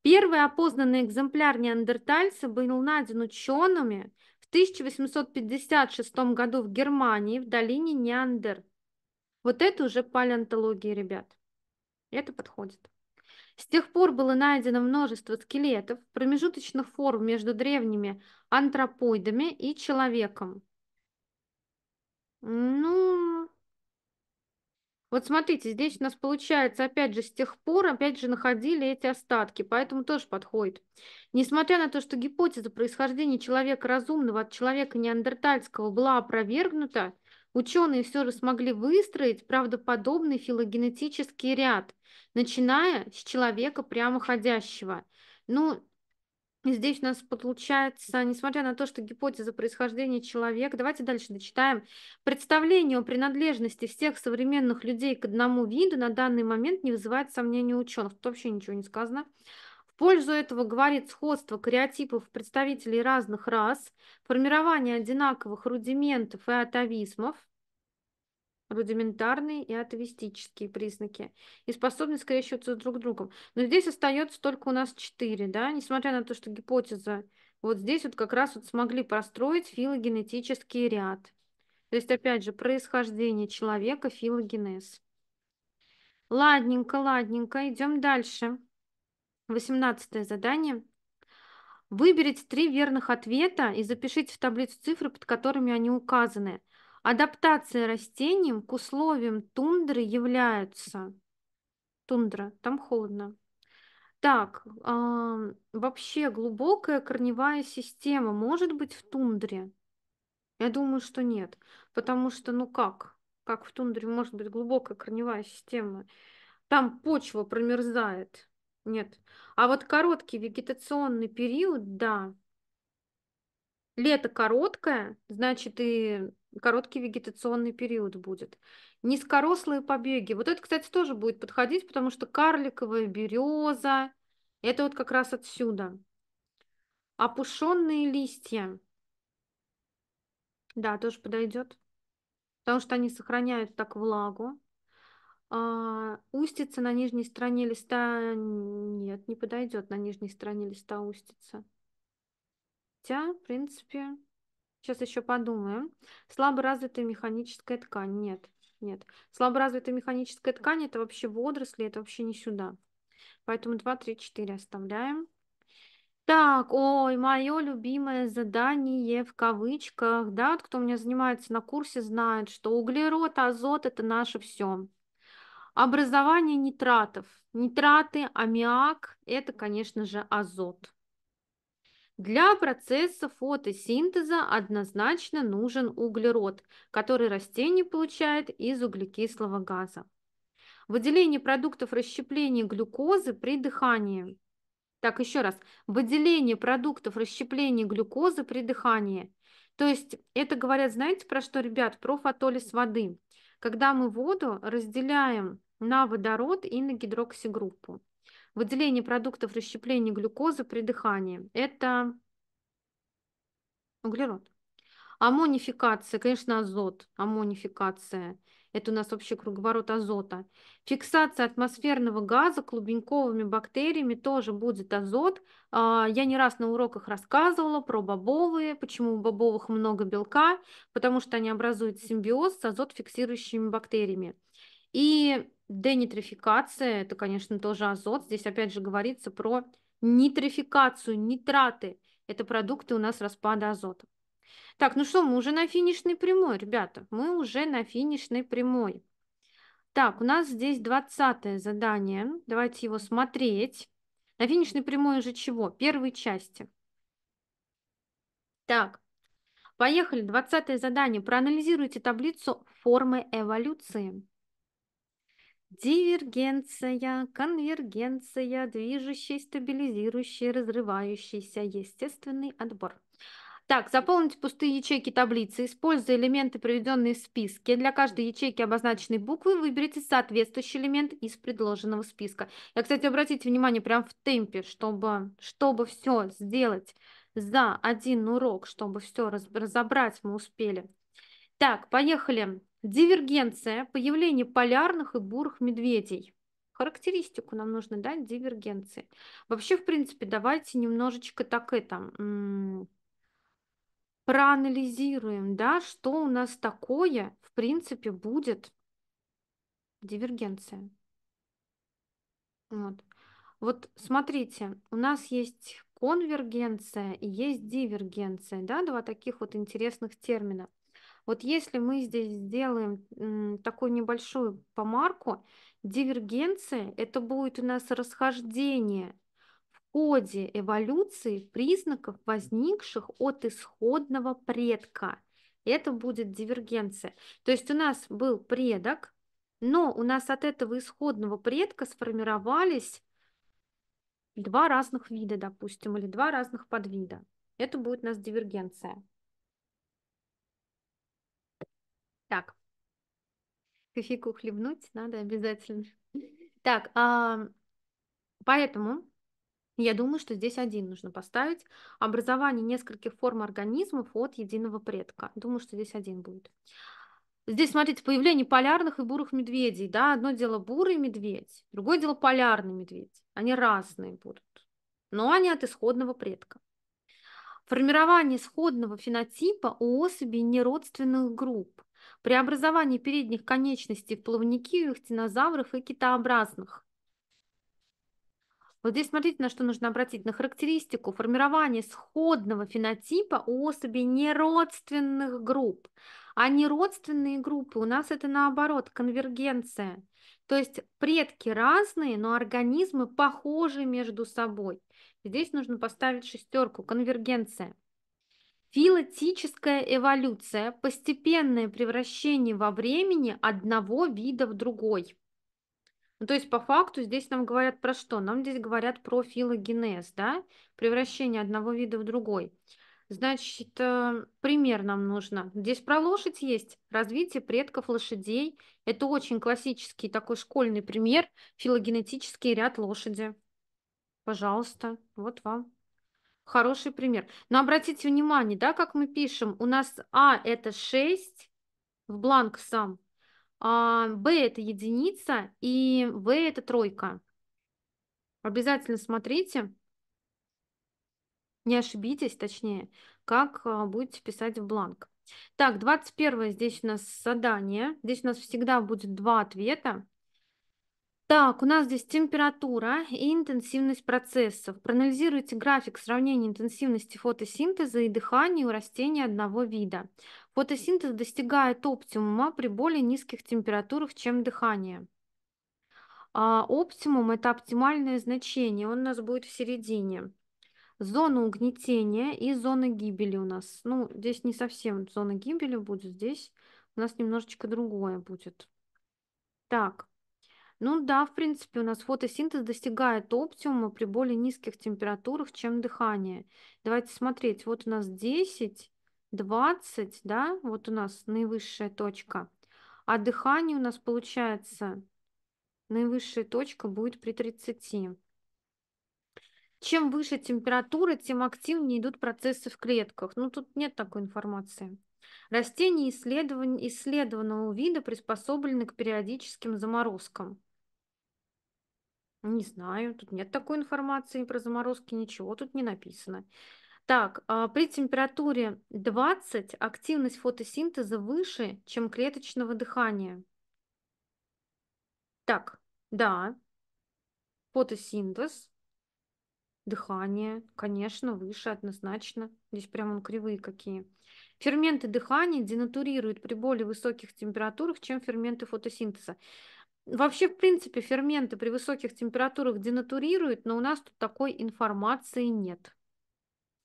Первый опознанный экземпляр неандертальца был найден учеными в 1856 году в Германии в долине Неандер. Вот это уже палеонтология, ребят. Это подходит. С тех пор было найдено множество скелетов, промежуточных форм между древними антропоидами и человеком. Ну, вот смотрите, здесь у нас получается, опять же, с тех пор, опять же, находили эти остатки, поэтому тоже подходит. Несмотря на то, что гипотеза происхождения человека разумного от человека неандертальского была опровергнута, ученые все же смогли выстроить правдоподобный филогенетический ряд, начиная с человека прямоходящего. Ну, Здесь у нас получается, несмотря на то, что гипотеза происхождения человека, давайте дальше дочитаем, представление о принадлежности всех современных людей к одному виду на данный момент не вызывает сомнений ученых. Тут вообще ничего не сказано. В пользу этого говорит сходство кариотипов представителей разных рас, формирование одинаковых рудиментов и атовизмов, рудиментарные и атовистические признаки, и способность скрещиваться друг с другом. Но здесь остается только у нас четыре, да, несмотря на то, что гипотеза вот здесь вот как раз вот смогли простроить филогенетический ряд. То есть, опять же, происхождение человека, филогенез. Ладненько, ладненько, идем дальше. Восемнадцатое задание. Выберите три верных ответа и запишите в таблицу цифры, под которыми они указаны – Адаптация растениям к условиям тундры является Тундра, там холодно. Так, э, вообще глубокая корневая система может быть в тундре? Я думаю, что нет. Потому что, ну как? Как в тундре может быть глубокая корневая система? Там почва промерзает. Нет. А вот короткий вегетационный период, да. Лето короткое, значит, и короткий вегетационный период будет. Низкорослые побеги. Вот это, кстати, тоже будет подходить, потому что карликовая береза, это вот как раз отсюда. Опушенные листья. Да, тоже подойдет, потому что они сохраняют так влагу. А, устица на нижней стороне листа нет, не подойдет на нижней стороне листа устица. Хотя, в принципе, Сейчас еще подумаем. Слабо развитая механическая ткань. Нет, нет. Слабо развитая механическая ткань это вообще водоросли, это вообще не сюда. Поэтому 2, 3, 4 оставляем. Так, ой, мое любимое задание в кавычках. Да, вот кто у меня занимается на курсе, знает, что углерод, азот это наше все. Образование нитратов. Нитраты, аммиак это, конечно же, азот. Для процесса фотосинтеза однозначно нужен углерод, который растение получает из углекислого газа. Выделение продуктов расщепления глюкозы при дыхании. Так, еще раз. Выделение продуктов расщепления глюкозы при дыхании. То есть это говорят, знаете, про что, ребят? Про фотолиз воды. Когда мы воду разделяем на водород и на гидроксигруппу выделение продуктов расщепления глюкозы при дыхании. Это углерод. Аммонификация, конечно, азот, аммонификация. Это у нас общий круговорот азота. Фиксация атмосферного газа клубеньковыми бактериями тоже будет азот. А, я не раз на уроках рассказывала про бобовые, почему у бобовых много белка, потому что они образуют симбиоз с азотфиксирующими бактериями. И Денитрификация, это, конечно, тоже азот. Здесь опять же говорится про нитрификацию, нитраты. Это продукты у нас распада азота. Так, ну что, мы уже на финишной прямой, ребята. Мы уже на финишной прямой. Так, у нас здесь 20 задание. Давайте его смотреть. На финишной прямой уже чего? Первой части. Так, поехали. 20 задание. Проанализируйте таблицу формы эволюции. Дивергенция, конвергенция, движущий, стабилизирующий, разрывающийся, естественный отбор. Так, заполните пустые ячейки таблицы, используя элементы, приведенные в списке. Для каждой ячейки обозначенной буквы выберите соответствующий элемент из предложенного списка. Я, кстати, обратите внимание прям в темпе, чтобы, чтобы все сделать за один урок, чтобы все разобрать мы успели. Так, поехали. Дивергенция – появление полярных и бурых медведей. Характеристику нам нужно дать дивергенции. Вообще, в принципе, давайте немножечко так это проанализируем, да, что у нас такое, в принципе, будет дивергенция. Вот. Вот смотрите, у нас есть конвергенция и есть дивергенция, да, два таких вот интересных термина. Вот если мы здесь сделаем такую небольшую помарку, дивергенция – это будет у нас расхождение в ходе эволюции признаков, возникших от исходного предка. Это будет дивергенция. То есть у нас был предок, но у нас от этого исходного предка сформировались два разных вида, допустим, или два разных подвида. Это будет у нас дивергенция. Так, кофейку хлебнуть надо обязательно. Так, а, поэтому я думаю, что здесь один нужно поставить. Образование нескольких форм организмов от единого предка. Думаю, что здесь один будет. Здесь, смотрите, появление полярных и бурых медведей. Да? Одно дело бурый медведь, другое дело полярный медведь. Они разные будут, но они от исходного предка. Формирование исходного фенотипа у особей неродственных групп преобразование передних конечностей в плавники, у динозавров и китообразных. Вот здесь смотрите, на что нужно обратить, на характеристику формирования сходного фенотипа у особей неродственных групп. А неродственные группы у нас это наоборот, конвергенция. То есть предки разные, но организмы похожи между собой. Здесь нужно поставить шестерку, конвергенция. Филотическая эволюция – постепенное превращение во времени одного вида в другой. Ну, то есть по факту здесь нам говорят про что? Нам здесь говорят про филогенез, да? Превращение одного вида в другой. Значит, э, пример нам нужно. Здесь про лошадь есть. Развитие предков лошадей. Это очень классический такой школьный пример. Филогенетический ряд лошади. Пожалуйста, вот вам. Хороший пример. Но обратите внимание, да, как мы пишем, у нас А это 6 в бланк сам, а Б это единица и В это тройка. Обязательно смотрите, не ошибитесь, точнее, как а, будете писать в бланк. Так, 21 здесь у нас задание. Здесь у нас всегда будет два ответа. Так, у нас здесь температура и интенсивность процессов. Проанализируйте график сравнения интенсивности фотосинтеза и дыхания у растений одного вида. Фотосинтез достигает оптимума при более низких температурах, чем дыхание. А оптимум – это оптимальное значение, он у нас будет в середине. Зона угнетения и зона гибели у нас. Ну, здесь не совсем зона гибели будет, здесь у нас немножечко другое будет. Так, ну да, в принципе, у нас фотосинтез достигает оптимума при более низких температурах, чем дыхание. Давайте смотреть. Вот у нас 10, 20, да, вот у нас наивысшая точка. А дыхание у нас получается, наивысшая точка будет при 30. Чем выше температура, тем активнее идут процессы в клетках. Ну, тут нет такой информации. Растения исследован... исследованного вида приспособлены к периодическим заморозкам. Не знаю, тут нет такой информации про заморозки, ничего тут не написано. Так, а, при температуре 20 активность фотосинтеза выше, чем клеточного дыхания. Так, да, фотосинтез, дыхание, конечно, выше однозначно. Здесь прям он кривые какие. Ферменты дыхания денатурируют при более высоких температурах, чем ферменты фотосинтеза. Вообще, в принципе, ферменты при высоких температурах денатурируют, но у нас тут такой информации нет.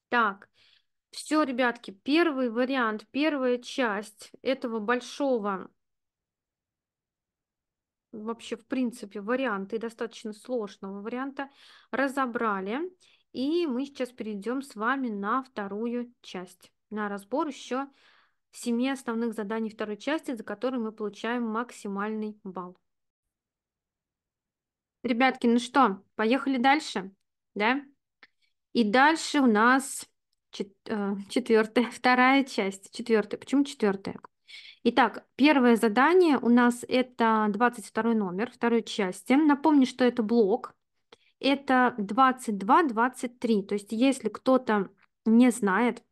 Так, все, ребятки, первый вариант, первая часть этого большого, вообще, в принципе, варианта и достаточно сложного варианта разобрали. И мы сейчас перейдем с вами на вторую часть, на разбор еще семи основных заданий второй части, за которые мы получаем максимальный балл. Ребятки, ну что, поехали дальше, да? И дальше у нас чет э, четвертая, вторая часть, четвертая. Почему четвертая? Итак, первое задание у нас это 22 номер второй части. Напомню, что это блок. Это 22-23. То есть, если кто-то не знает,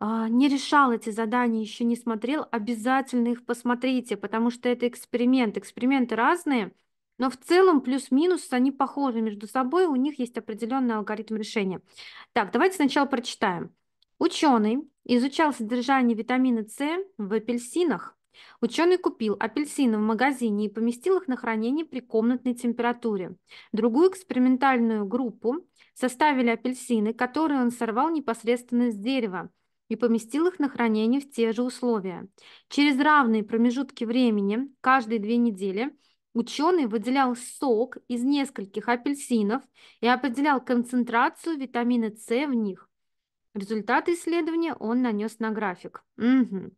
а, не решал эти задания, еще не смотрел, обязательно их посмотрите, потому что это эксперимент. Эксперименты разные – но в целом плюс-минус они похожи между собой, у них есть определенный алгоритм решения. Так, давайте сначала прочитаем. Ученый изучал содержание витамина С в апельсинах. Ученый купил апельсины в магазине и поместил их на хранение при комнатной температуре. Другую экспериментальную группу составили апельсины, которые он сорвал непосредственно с дерева и поместил их на хранение в те же условия. Через равные промежутки времени, каждые две недели – Ученый выделял сок из нескольких апельсинов и определял концентрацию витамина С в них. Результаты исследования он нанес на график. Угу.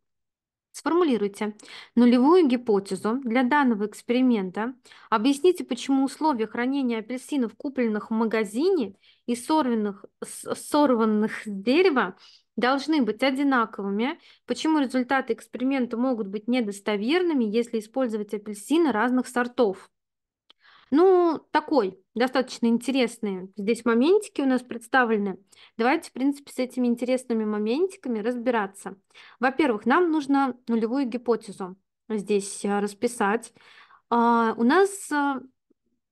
Сформулируйте нулевую гипотезу для данного эксперимента. Объясните, почему условия хранения апельсинов, купленных в магазине и сорванных, сорванных с дерева, должны быть одинаковыми. Почему результаты эксперимента могут быть недостоверными, если использовать апельсины разных сортов? Ну, такой, достаточно интересные здесь моментики у нас представлены. Давайте, в принципе, с этими интересными моментиками разбираться. Во-первых, нам нужно нулевую гипотезу здесь э, расписать. А, у нас э,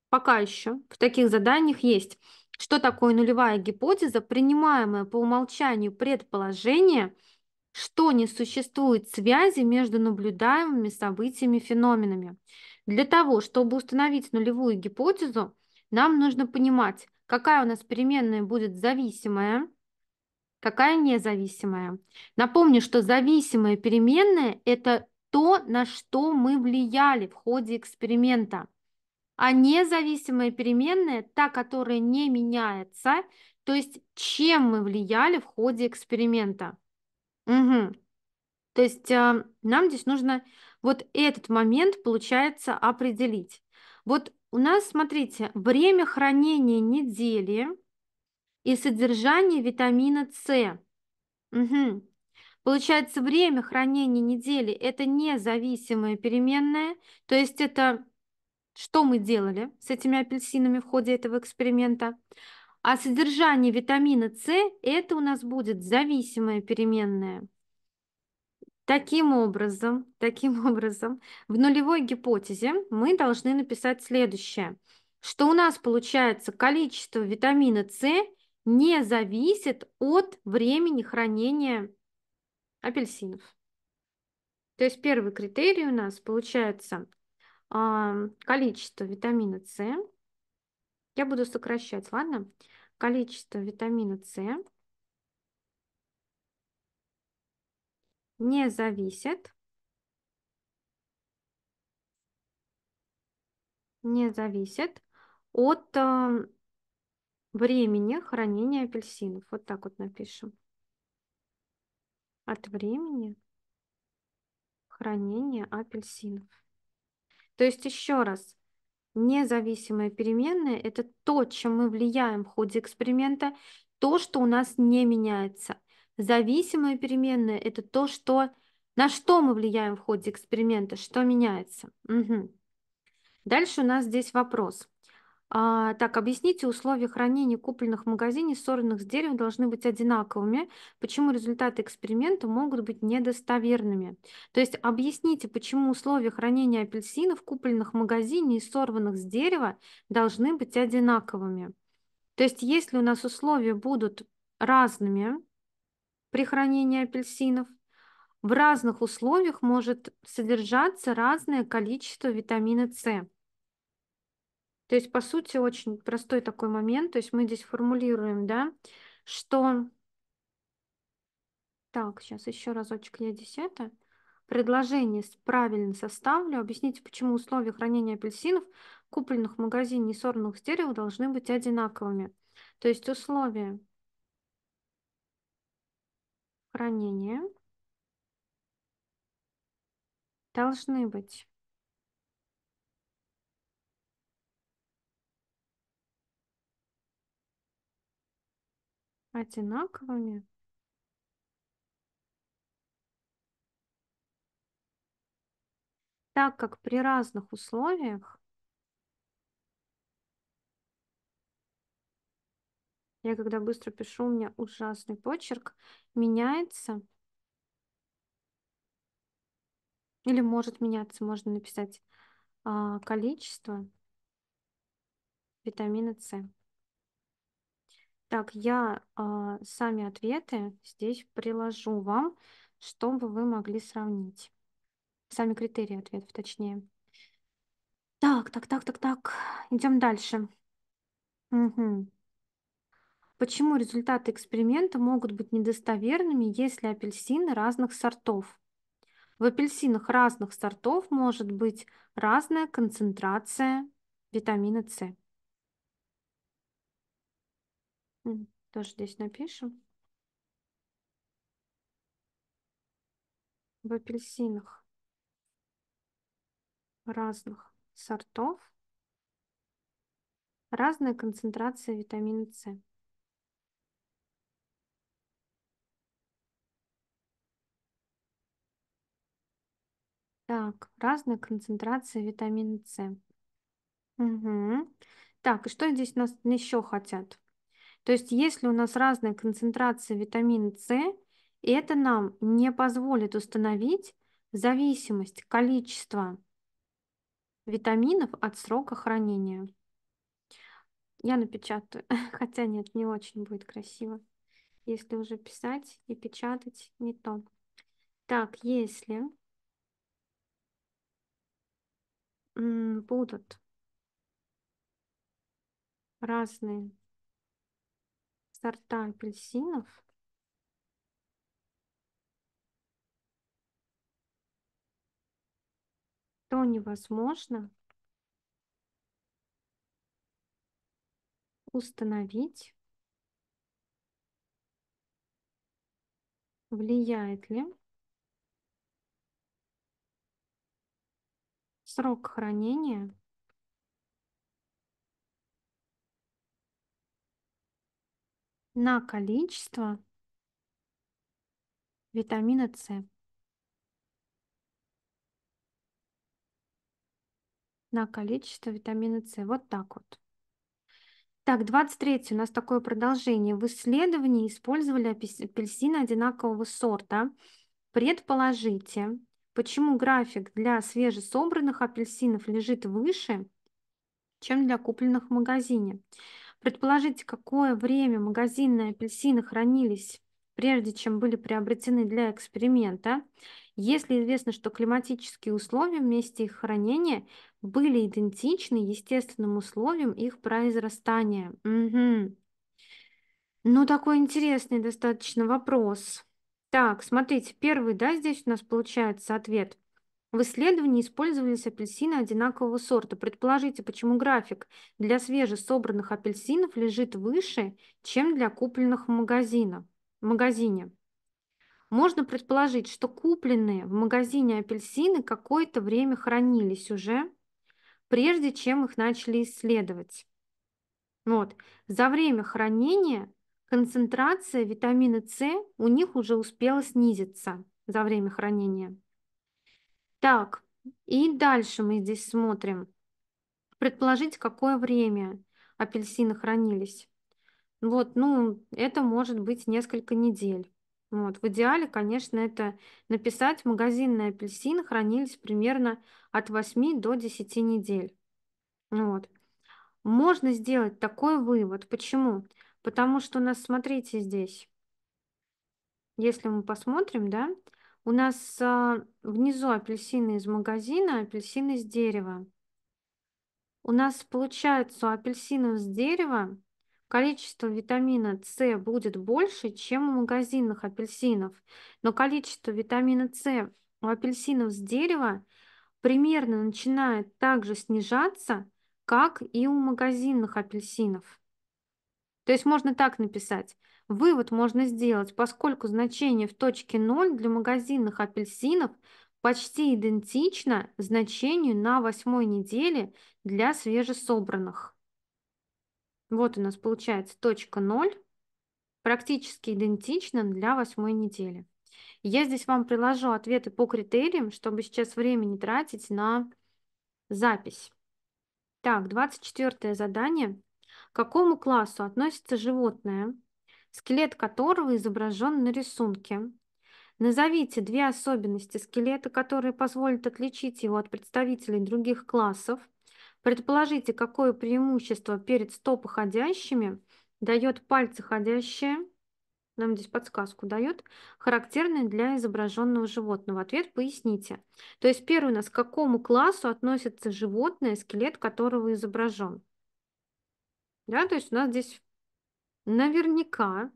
пока еще в таких заданиях есть что такое нулевая гипотеза? Принимаемое по умолчанию предположение, что не существует связи между наблюдаемыми событиями и феноменами. Для того, чтобы установить нулевую гипотезу, нам нужно понимать, какая у нас переменная будет зависимая, какая независимая. Напомню, что зависимая переменная – это то, на что мы влияли в ходе эксперимента – а независимая переменная та, которая не меняется, то есть чем мы влияли в ходе эксперимента. Угу. То есть э, нам здесь нужно вот этот момент, получается, определить. Вот у нас, смотрите, время хранения недели и содержание витамина С. Угу. Получается, время хранения недели – это независимая переменная, то есть это что мы делали с этими апельсинами в ходе этого эксперимента. А содержание витамина С – это у нас будет зависимая переменная. Таким образом, таким образом, в нулевой гипотезе мы должны написать следующее, что у нас получается количество витамина С не зависит от времени хранения апельсинов. То есть первый критерий у нас получается количество витамина С. Я буду сокращать, ладно? Количество витамина С не зависит не зависит от э, времени хранения апельсинов. Вот так вот напишем. От времени хранения апельсинов. То есть еще раз, независимая переменная – это то, чем мы влияем в ходе эксперимента, то, что у нас не меняется. Зависимая переменная – это то, что, на что мы влияем в ходе эксперимента, что меняется. Угу. Дальше у нас здесь вопрос. А, так, объясните, условия хранения купленных в магазине сорванных с деревом должны быть одинаковыми. Почему результаты эксперимента могут быть недостоверными? То есть объясните, почему условия хранения апельсинов, купленных в магазине и сорванных с дерева, должны быть одинаковыми. То есть если у нас условия будут разными при хранении апельсинов, в разных условиях может содержаться разное количество витамина С. То есть, по сути, очень простой такой момент. То есть мы здесь формулируем, да, что... Так, сейчас еще разочек я десятая. Предложение правильно составлю. Объясните, почему условия хранения апельсинов, купленных в магазине и сорванных с дерева, должны быть одинаковыми. То есть условия хранения должны быть одинаковыми. Так как при разных условиях Я когда быстро пишу, у меня ужасный почерк меняется. Или может меняться, можно написать а, количество витамина С. Так, я а, сами ответы здесь приложу вам, чтобы вы могли сравнить. Сами критерии ответов, точнее. Так, так, так, так, так. Идем дальше. Угу. Почему результаты эксперимента могут быть недостоверными, если апельсины разных сортов? В апельсинах разных сортов может быть разная концентрация витамина С. Тоже здесь напишем. В апельсинах разных сортов разная концентрация витамина С. Так, разная концентрация витамина С. Угу. Так, и что здесь нас еще хотят? То есть если у нас разная концентрация витамина С, это нам не позволит установить зависимость количества витаминов от срока хранения. Я напечатаю, хотя нет, не очень будет красиво, если уже писать и печатать не то. Так, если будут разные сорта апельсинов. То невозможно установить, влияет ли срок хранения на количество витамина С. На количество витамина С. Вот так вот. Так, 23 у нас такое продолжение. В исследовании использовали апельсины одинакового сорта. Предположите, почему график для свежесобранных апельсинов лежит выше, чем для купленных в магазине. Предположите, какое время магазинные апельсины хранились, прежде чем были приобретены для эксперимента, если известно, что климатические условия в месте их хранения были идентичны естественным условиям их произрастания. Угу. Ну, такой интересный достаточно вопрос. Так, смотрите, первый, да, здесь у нас получается ответ. В исследовании использовались апельсины одинакового сорта. Предположите, почему график для свежесобранных апельсинов лежит выше, чем для купленных в, магазина, в магазине. Можно предположить, что купленные в магазине апельсины какое-то время хранились уже, прежде чем их начали исследовать. Вот. За время хранения концентрация витамина С у них уже успела снизиться за время хранения. Так, и дальше мы здесь смотрим. Предположить, какое время апельсины хранились. Вот, ну, это может быть несколько недель. Вот. В идеале, конечно, это написать магазинные апельсины хранились примерно от 8 до 10 недель. Вот. Можно сделать такой вывод. Почему? Потому что у нас, смотрите здесь, если мы посмотрим, да, у нас а, внизу апельсины из магазина, апельсины с дерева. У нас получается у апельсинов с дерева количество витамина С будет больше, чем у магазинных апельсинов. Но количество витамина С у апельсинов с дерева примерно начинает также снижаться, как и у магазинных апельсинов. То есть можно так написать. Вывод можно сделать, поскольку значение в точке 0 для магазинных апельсинов почти идентично значению на восьмой неделе для свежесобранных. Вот у нас получается точка 0, практически идентична для восьмой недели. Я здесь вам приложу ответы по критериям, чтобы сейчас время не тратить на запись. Так, 24 задание. К какому классу относится животное, скелет которого изображен на рисунке. Назовите две особенности скелета, которые позволят отличить его от представителей других классов. Предположите, какое преимущество перед стопоходящими дает пальцеходящее, нам здесь подсказку дает, характерное для изображенного животного. Ответ поясните. То есть первый у нас, к какому классу относится животное, скелет которого изображен. Да, то есть у нас здесь наверняка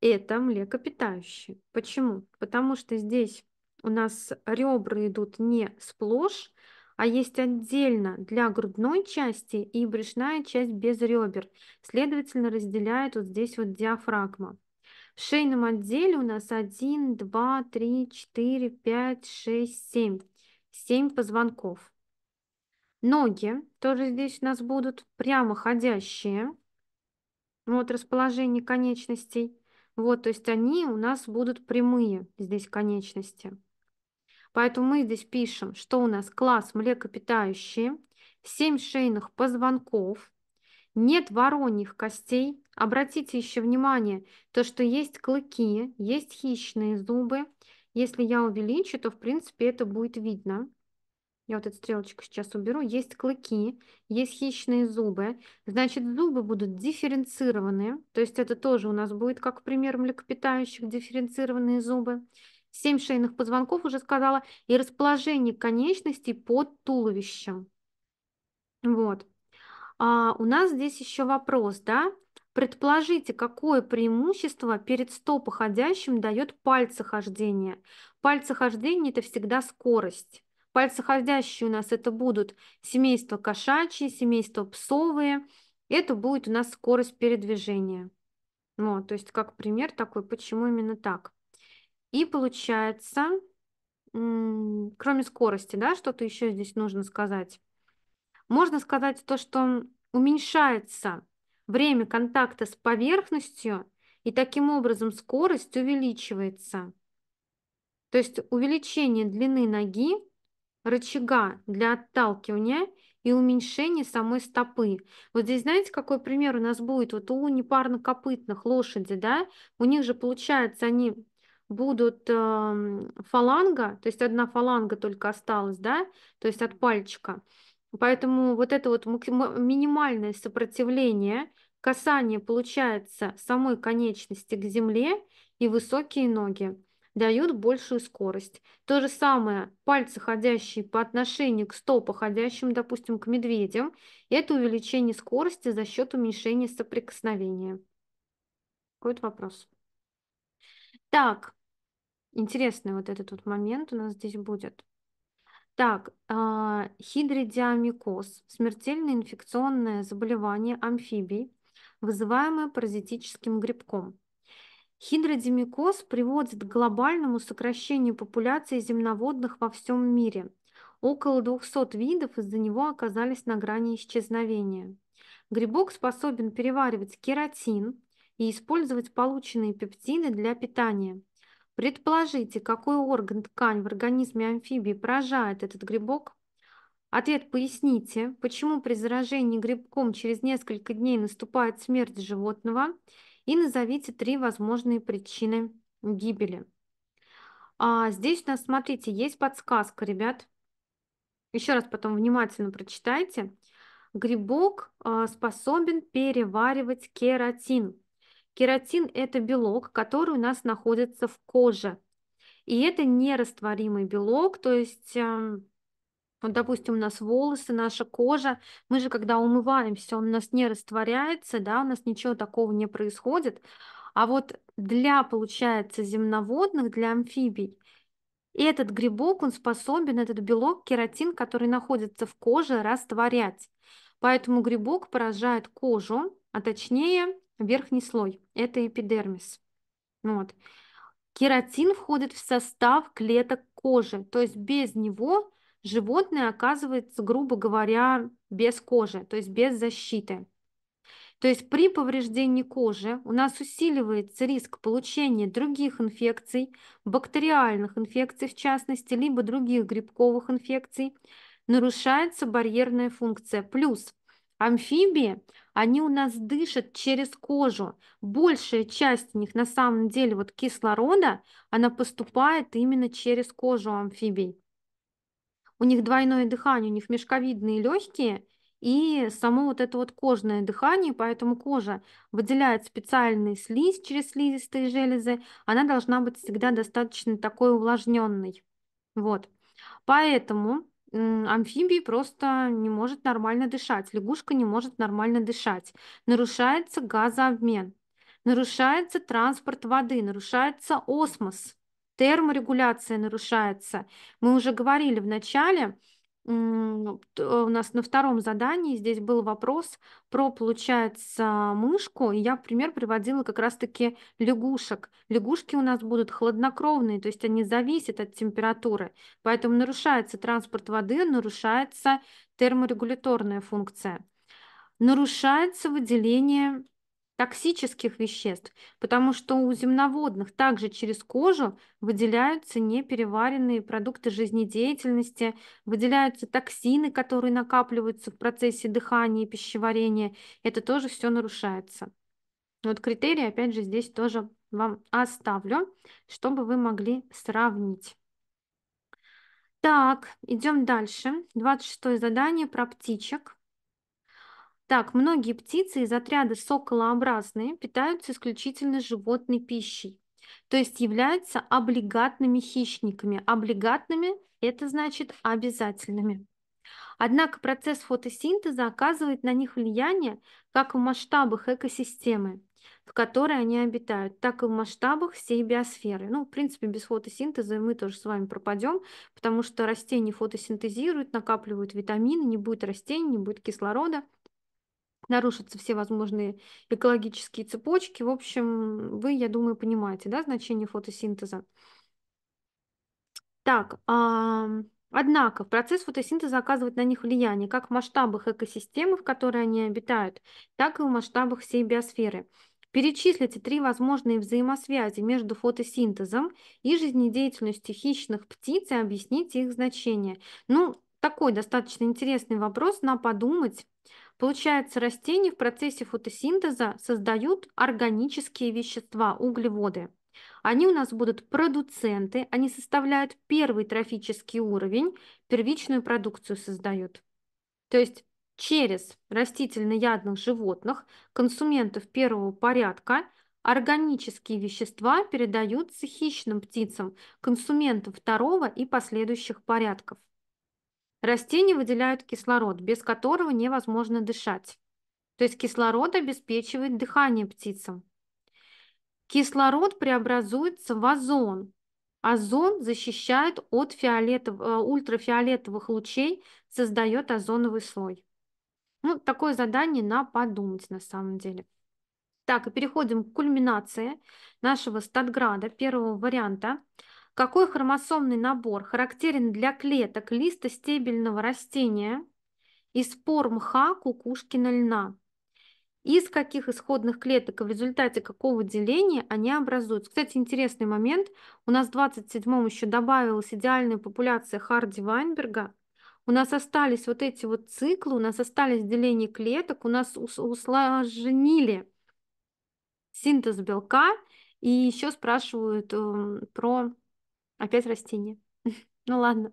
это млекопитающее. Почему? Потому что здесь у нас ребра идут не сплошь, а есть отдельно для грудной части и брюшная часть без ребер. Следовательно, разделяет вот здесь вот диафрагма. В шейном отделе у нас 1, 2, 3, 4, 5, 6, 7. 7 позвонков. Ноги тоже здесь у нас будут прямоходящие вот ну, расположение конечностей. Вот, то есть они у нас будут прямые здесь конечности. Поэтому мы здесь пишем, что у нас класс млекопитающие, 7 шейных позвонков, нет вороньих костей. Обратите еще внимание, то, что есть клыки, есть хищные зубы. Если я увеличу, то, в принципе, это будет видно. Я вот эту стрелочку сейчас уберу. Есть клыки, есть хищные зубы. Значит, зубы будут дифференцированы. То есть это тоже у нас будет, как пример млекопитающих, дифференцированные зубы. Семь шейных позвонков, уже сказала. И расположение конечностей под туловищем. Вот. А у нас здесь еще вопрос, да? Предположите, какое преимущество перед стопоходящим дает пальцехождение. Пальцехождение – это всегда скорость. Пальцеходящие у нас это будут семейство кошачьи, семейство псовые. Это будет у нас скорость передвижения. Вот, то есть как пример такой, почему именно так. И получается, кроме скорости, да, что-то еще здесь нужно сказать. Можно сказать то, что уменьшается время контакта с поверхностью, и таким образом скорость увеличивается. То есть увеличение длины ноги рычага для отталкивания и уменьшения самой стопы. Вот здесь знаете, какой пример у нас будет? Вот у непарнокопытных лошади, да, у них же получается они будут э, фаланга, то есть одна фаланга только осталась, да, то есть от пальчика. Поэтому вот это вот минимальное сопротивление, касание получается самой конечности к земле и высокие ноги дают большую скорость. То же самое пальцы, ходящие по отношению к ходящим, допустим, к медведям, это увеличение скорости за счет уменьшения соприкосновения. Какой-то вопрос. Так, интересный вот этот вот момент у нас здесь будет. Так, э, а, хидридиамикоз – смертельное инфекционное заболевание амфибий, вызываемое паразитическим грибком. Хидродимикоз приводит к глобальному сокращению популяции земноводных во всем мире. Около 200 видов из-за него оказались на грани исчезновения. Грибок способен переваривать кератин и использовать полученные пептиды для питания. Предположите, какой орган ткань в организме амфибии поражает этот грибок? Ответ поясните, почему при заражении грибком через несколько дней наступает смерть животного и назовите три возможные причины гибели. А здесь у нас, смотрите, есть подсказка, ребят. Еще раз потом внимательно прочитайте. Грибок а, способен переваривать кератин. Кератин – это белок, который у нас находится в коже. И это нерастворимый белок, то есть эм, вот, допустим, у нас волосы, наша кожа. Мы же, когда умываемся, он у нас не растворяется, да, у нас ничего такого не происходит. А вот для, получается, земноводных, для амфибий, этот грибок, он способен, этот белок, кератин, который находится в коже, растворять. Поэтому грибок поражает кожу, а точнее верхний слой. Это эпидермис. Вот. Кератин входит в состав клеток кожи, то есть без него животное оказывается, грубо говоря, без кожи, то есть без защиты. То есть при повреждении кожи у нас усиливается риск получения других инфекций, бактериальных инфекций в частности, либо других грибковых инфекций, нарушается барьерная функция. Плюс амфибии, они у нас дышат через кожу. Большая часть у них на самом деле вот кислорода, она поступает именно через кожу амфибий у них двойное дыхание, у них мешковидные легкие и само вот это вот кожное дыхание, поэтому кожа выделяет специальный слизь через слизистые железы, она должна быть всегда достаточно такой увлажненной. Вот. Поэтому амфибии просто не может нормально дышать, лягушка не может нормально дышать, нарушается газообмен, нарушается транспорт воды, нарушается осмос, терморегуляция нарушается. Мы уже говорили в начале, э, у нас на втором задании здесь был вопрос про, получается, мышку, и я пример приводила как раз-таки лягушек. Лягушки у нас будут хладнокровные, то есть они зависят от температуры, поэтому нарушается транспорт воды, нарушается терморегуляторная функция. Нарушается выделение токсических веществ, потому что у земноводных также через кожу выделяются непереваренные продукты жизнедеятельности, выделяются токсины, которые накапливаются в процессе дыхания и пищеварения. Это тоже все нарушается. Вот критерии, опять же, здесь тоже вам оставлю, чтобы вы могли сравнить. Так, идем дальше. 26 задание про птичек. Так, многие птицы из отряда соколообразные питаются исключительно животной пищей, то есть являются облигатными хищниками. Облигатными – это значит обязательными. Однако процесс фотосинтеза оказывает на них влияние как в масштабах экосистемы, в которой они обитают, так и в масштабах всей биосферы. Ну, в принципе, без фотосинтеза мы тоже с вами пропадем, потому что растения фотосинтезируют, накапливают витамины, не будет растений, не будет кислорода – нарушатся все возможные экологические цепочки. В общем, вы, я думаю, понимаете, да, значение фотосинтеза. Так, а... Однако процесс фотосинтеза оказывает на них влияние как в масштабах экосистемы, в которой они обитают, так и в масштабах всей биосферы. Перечислите три возможные взаимосвязи между фотосинтезом и жизнедеятельностью хищных птиц и объясните их значение. Ну, такой достаточно интересный вопрос на подумать. Получается, растения в процессе фотосинтеза создают органические вещества, углеводы. Они у нас будут продуценты, они составляют первый трофический уровень, первичную продукцию создают. То есть через растительноядных животных, консументов первого порядка, органические вещества передаются хищным птицам, консументам второго и последующих порядков. Растения выделяют кислород, без которого невозможно дышать. То есть кислород обеспечивает дыхание птицам. Кислород преобразуется в озон. Озон защищает от фиолетов, э, ультрафиолетовых лучей, создает озоновый слой. Ну, такое задание на подумать на самом деле. Так, и переходим к кульминации нашего статграда первого варианта. Какой хромосомный набор характерен для клеток листа стебельного растения из пор мха кукушкина льна? Из каких исходных клеток и в результате какого деления они образуются? Кстати, интересный момент. У нас в 27-м еще добавилась идеальная популяция Харди Вайнберга. У нас остались вот эти вот циклы, у нас остались деления клеток, у нас усложнили синтез белка. И еще спрашивают э, про Опять растение. Ну ладно.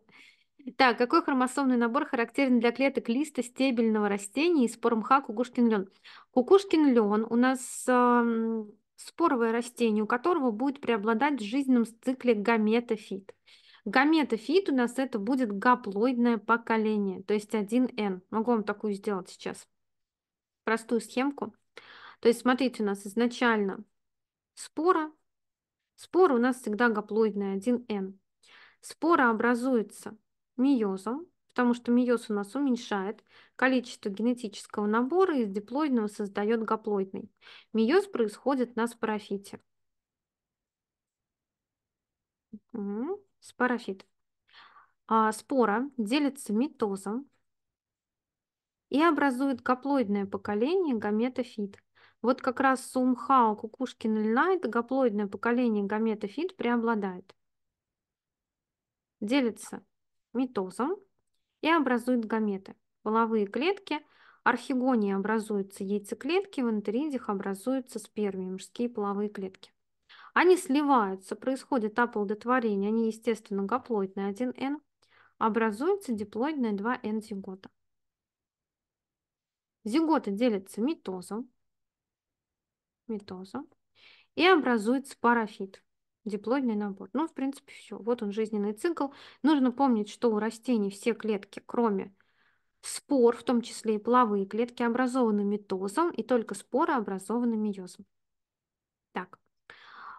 Так, какой хромосомный набор характерен для клеток листа стебельного растения и спор мха кукушкин лен? Кукушкин лен у нас э, споровое растение, у которого будет преобладать в жизненном цикле гаметофит. Гаметофит у нас это будет гаплоидное поколение, то есть 1Н. Могу вам такую сделать сейчас. Простую схемку. То есть, смотрите, у нас изначально спора, Спора у нас всегда гаплоидная, 1n. Спора образуется миозом, потому что миоз у нас уменьшает количество генетического набора из диплоидного создает гаплоидный. Миоз происходит на спорофите. Спорофит. А спора делится митозом и образует гаплоидное поколение гаметофит. Вот как раз Сумхао, Кукушкин льна и многоплодное поколение гаметофит преобладает. Делится митозом и образует гаметы. Половые клетки, архигонии образуются яйцеклетки, в энтеридах образуются спермии, мужские половые клетки. Они сливаются, происходит оплодотворение, они, естественно, многоплодные 1Н, образуется диплоидная 2Н зигота. Зигота делится митозом, митоза. И образуется парафит, диплоидный набор. Ну, в принципе, все. Вот он, жизненный цикл. Нужно помнить, что у растений все клетки, кроме спор, в том числе и половые клетки, образованы митозом, и только споры образованы миозом. Так.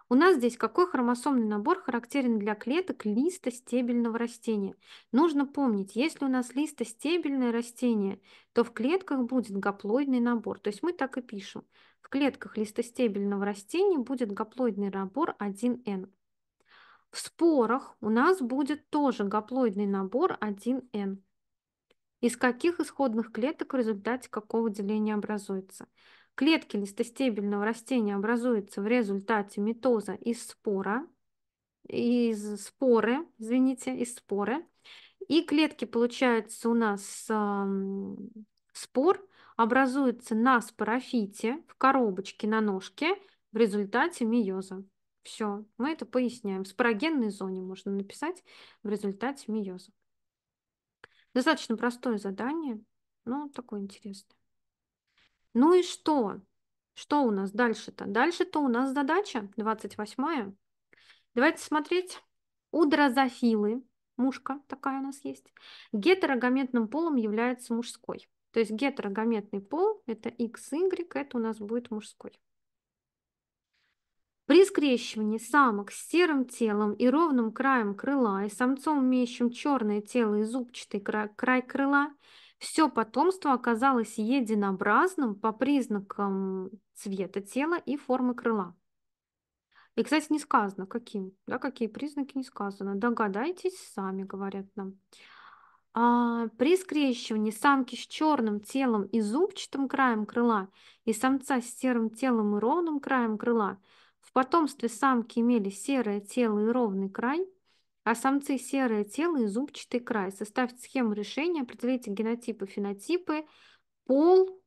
У нас здесь какой хромосомный набор характерен для клеток листостебельного растения? Нужно помнить, если у нас листостебельное растение, то в клетках будет гаплоидный набор. То есть мы так и пишем. В клетках листостебельного растения будет гаплоидный набор 1N. В спорах у нас будет тоже гаплоидный набор 1N. Из каких исходных клеток в результате какого деления образуется? Клетки листостебельного растения образуются в результате митоза из спора, из споры, извините, из споры. И клетки, получается, у нас э, спор образуется на спорофите, в коробочке, на ножке, в результате миоза. Все, мы это поясняем. В спорогенной зоне можно написать в результате миоза. Достаточно простое задание, но такое интересное. Ну и что? Что у нас дальше-то? Дальше-то у нас задача 28 Давайте смотреть. У дрозофилы, мушка такая у нас есть, гетерогаметным полом является мужской. То есть гетерогаметный пол – это x, y, это у нас будет мужской. При скрещивании самок с серым телом и ровным краем крыла и самцом, имеющим черное тело и зубчатый край, край крыла – все потомство оказалось единообразным по признакам цвета тела и формы крыла. И, кстати, не сказано, каким, да, какие признаки не сказано. Догадайтесь сами, говорят нам. А, при скрещивании самки с черным телом и зубчатым краем крыла и самца с серым телом и ровным краем крыла в потомстве самки имели серое тело и ровный край, а самцы серое тело и зубчатый край. Составьте схему решения, определите генотипы, фенотипы, пол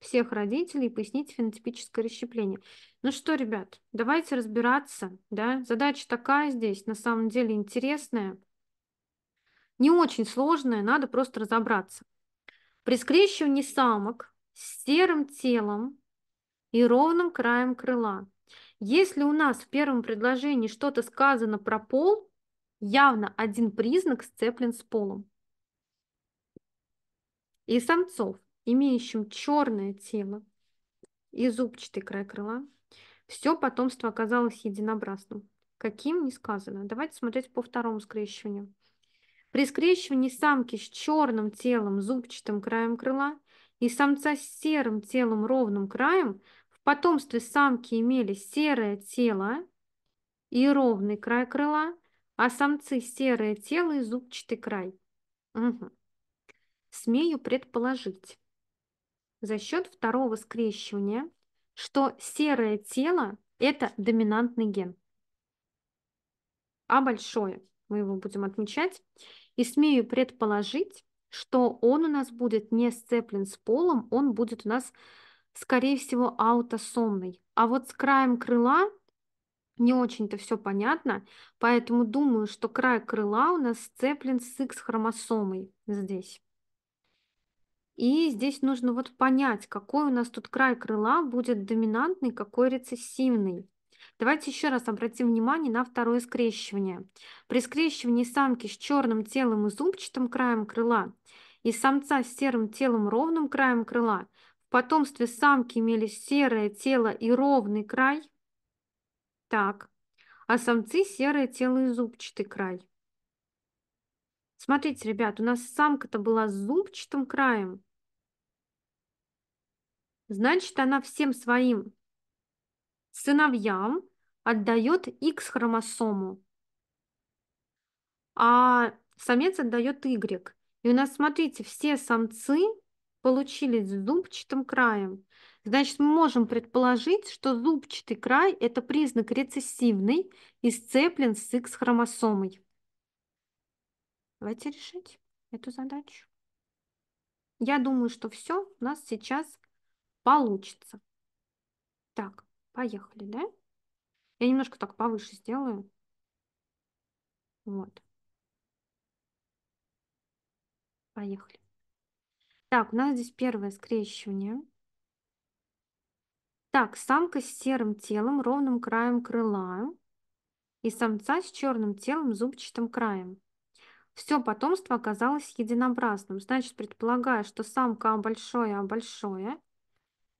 всех родителей и поясните фенотипическое расщепление. Ну что, ребят, давайте разбираться. Да? Задача такая здесь, на самом деле интересная. Не очень сложная, надо просто разобраться. При скрещивании самок с серым телом и ровным краем крыла. Если у нас в первом предложении что-то сказано про пол, явно один признак сцеплен с полом. И самцов, имеющим черное тело и зубчатый край крыла, все потомство оказалось единобрастным. Каким, не сказано. Давайте смотреть по второму скрещиванию. При скрещивании самки с черным телом, зубчатым краем крыла и самца с серым телом, ровным краем, в потомстве самки имели серое тело и ровный край крыла – а самцы серое тело и зубчатый край. Угу. Смею предположить за счет второго скрещивания, что серое тело – это доминантный ген, а большое мы его будем отмечать, и смею предположить, что он у нас будет не сцеплен с полом, он будет у нас, скорее всего, аутосомный. А вот с краем крыла не очень-то все понятно, поэтому думаю, что край крыла у нас сцеплен с X-хромосомой здесь. И здесь нужно вот понять, какой у нас тут край крыла будет доминантный, какой рецессивный. Давайте еще раз обратим внимание на второе скрещивание. При скрещивании самки с черным телом и зубчатым краем крыла и самца с серым телом ровным краем крыла в потомстве самки имели серое тело и ровный край – так. А самцы серое тело и зубчатый край. Смотрите, ребят, у нас самка-то была с зубчатым краем. Значит, она всем своим сыновьям отдает X-хромосому, а самец отдает Y. И у нас, смотрите, все самцы получились с зубчатым краем. Значит, мы можем предположить, что зубчатый край – это признак рецессивный и сцеплен с X-хромосомой. Давайте решить эту задачу. Я думаю, что все у нас сейчас получится. Так, поехали, да? Я немножко так повыше сделаю. Вот. Поехали. Так, у нас здесь первое скрещивание. Так, самка с серым телом, ровным краем крыла, и самца с черным телом, зубчатым краем. Все потомство оказалось единообразным. Значит, предполагая, что самка А большое, А большое,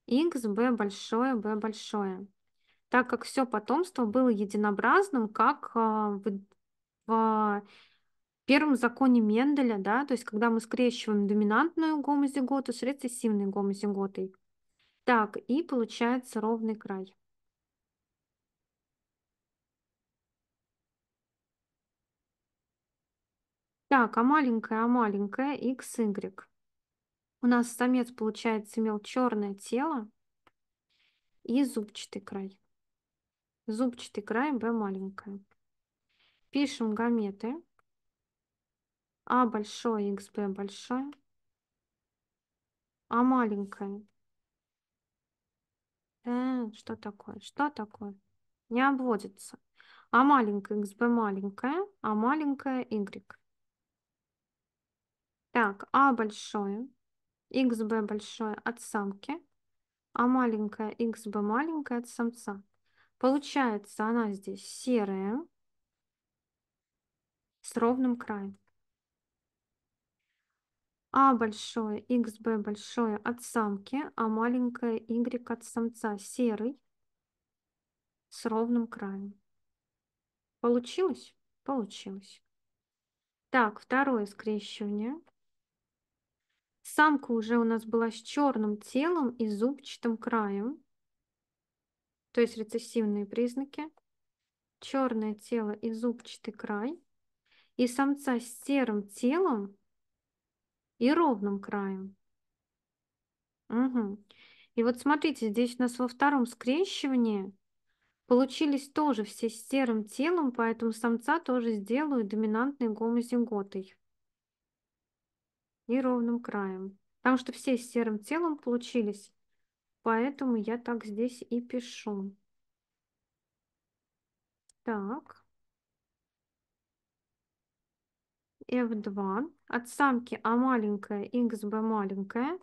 X, б большое, B большое. Так как все потомство было единообразным, как а, в, в первом законе Менделя, да, то есть когда мы скрещиваем доминантную гомозиготу с рецессивной гомозиготой. Так, и получается ровный край. Так, а маленькая, а маленькая, x, y. У нас самец, получается, имел черное тело и зубчатый край. Зубчатый край, b маленькая. Пишем гаметы. А большой большое, xb большой. А маленькая что такое? Что такое? Не обводится. А маленькая xb маленькая, а маленькая y. Так, а большое, xb большое от самки, а маленькая xb маленькая от самца. Получается, она здесь серая с ровным краем. А большое XB большое от самки, а маленькое Y от самца серый с ровным краем. Получилось? Получилось. Так, второе скрещивание. Самка уже у нас была с черным телом и зубчатым краем. То есть рецессивные признаки. Черное тело и зубчатый край. И самца с серым телом и ровным краем. Угу. И вот смотрите, здесь у нас во втором скрещивании получились тоже все с серым телом, поэтому самца тоже сделаю доминантной гомозиготой и ровным краем. Потому что все с серым телом получились, поэтому я так здесь и пишу. Так. F2 от самки А маленькая XB маленькая,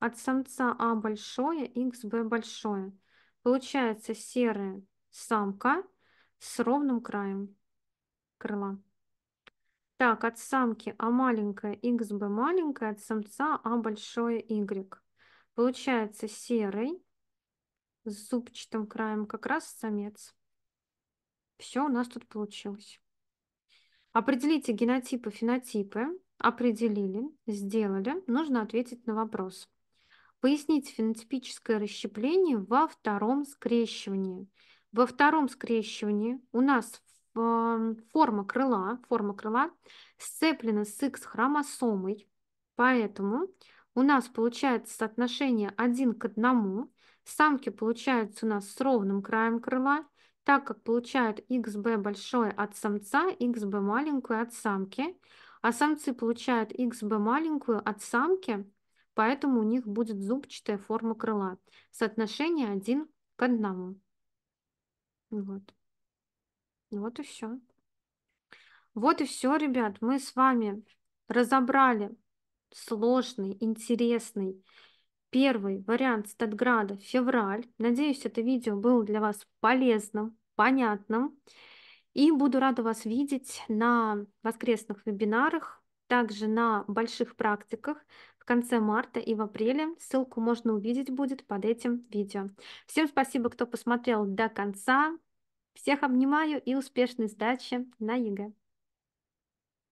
от самца А большое XB большое. Получается серая самка с ровным краем крыла. Так, от самки А маленькая XB маленькая, от самца А большое Y. Получается серый с зубчатым краем как раз самец. Все у нас тут получилось. Определите генотипы, фенотипы. Определили, сделали. Нужно ответить на вопрос. Поясните фенотипическое расщепление во втором скрещивании. Во втором скрещивании у нас э, форма крыла, форма крыла сцеплена с X-хромосомой, поэтому у нас получается соотношение 1 к 1. Самки получаются у нас с ровным краем крыла, так как получают XB большое от самца, XB маленькую от самки, а самцы получают XB маленькую от самки, поэтому у них будет зубчатая форма крыла. Соотношение один к одному. Вот. Вот и все. Вот и все, ребят. Мы с вами разобрали сложный, интересный, первый вариант Статграда февраль. Надеюсь, это видео было для вас полезным, понятным. И буду рада вас видеть на воскресных вебинарах, также на больших практиках в конце марта и в апреле. Ссылку можно увидеть будет под этим видео. Всем спасибо, кто посмотрел до конца. Всех обнимаю и успешной сдачи на ЕГЭ.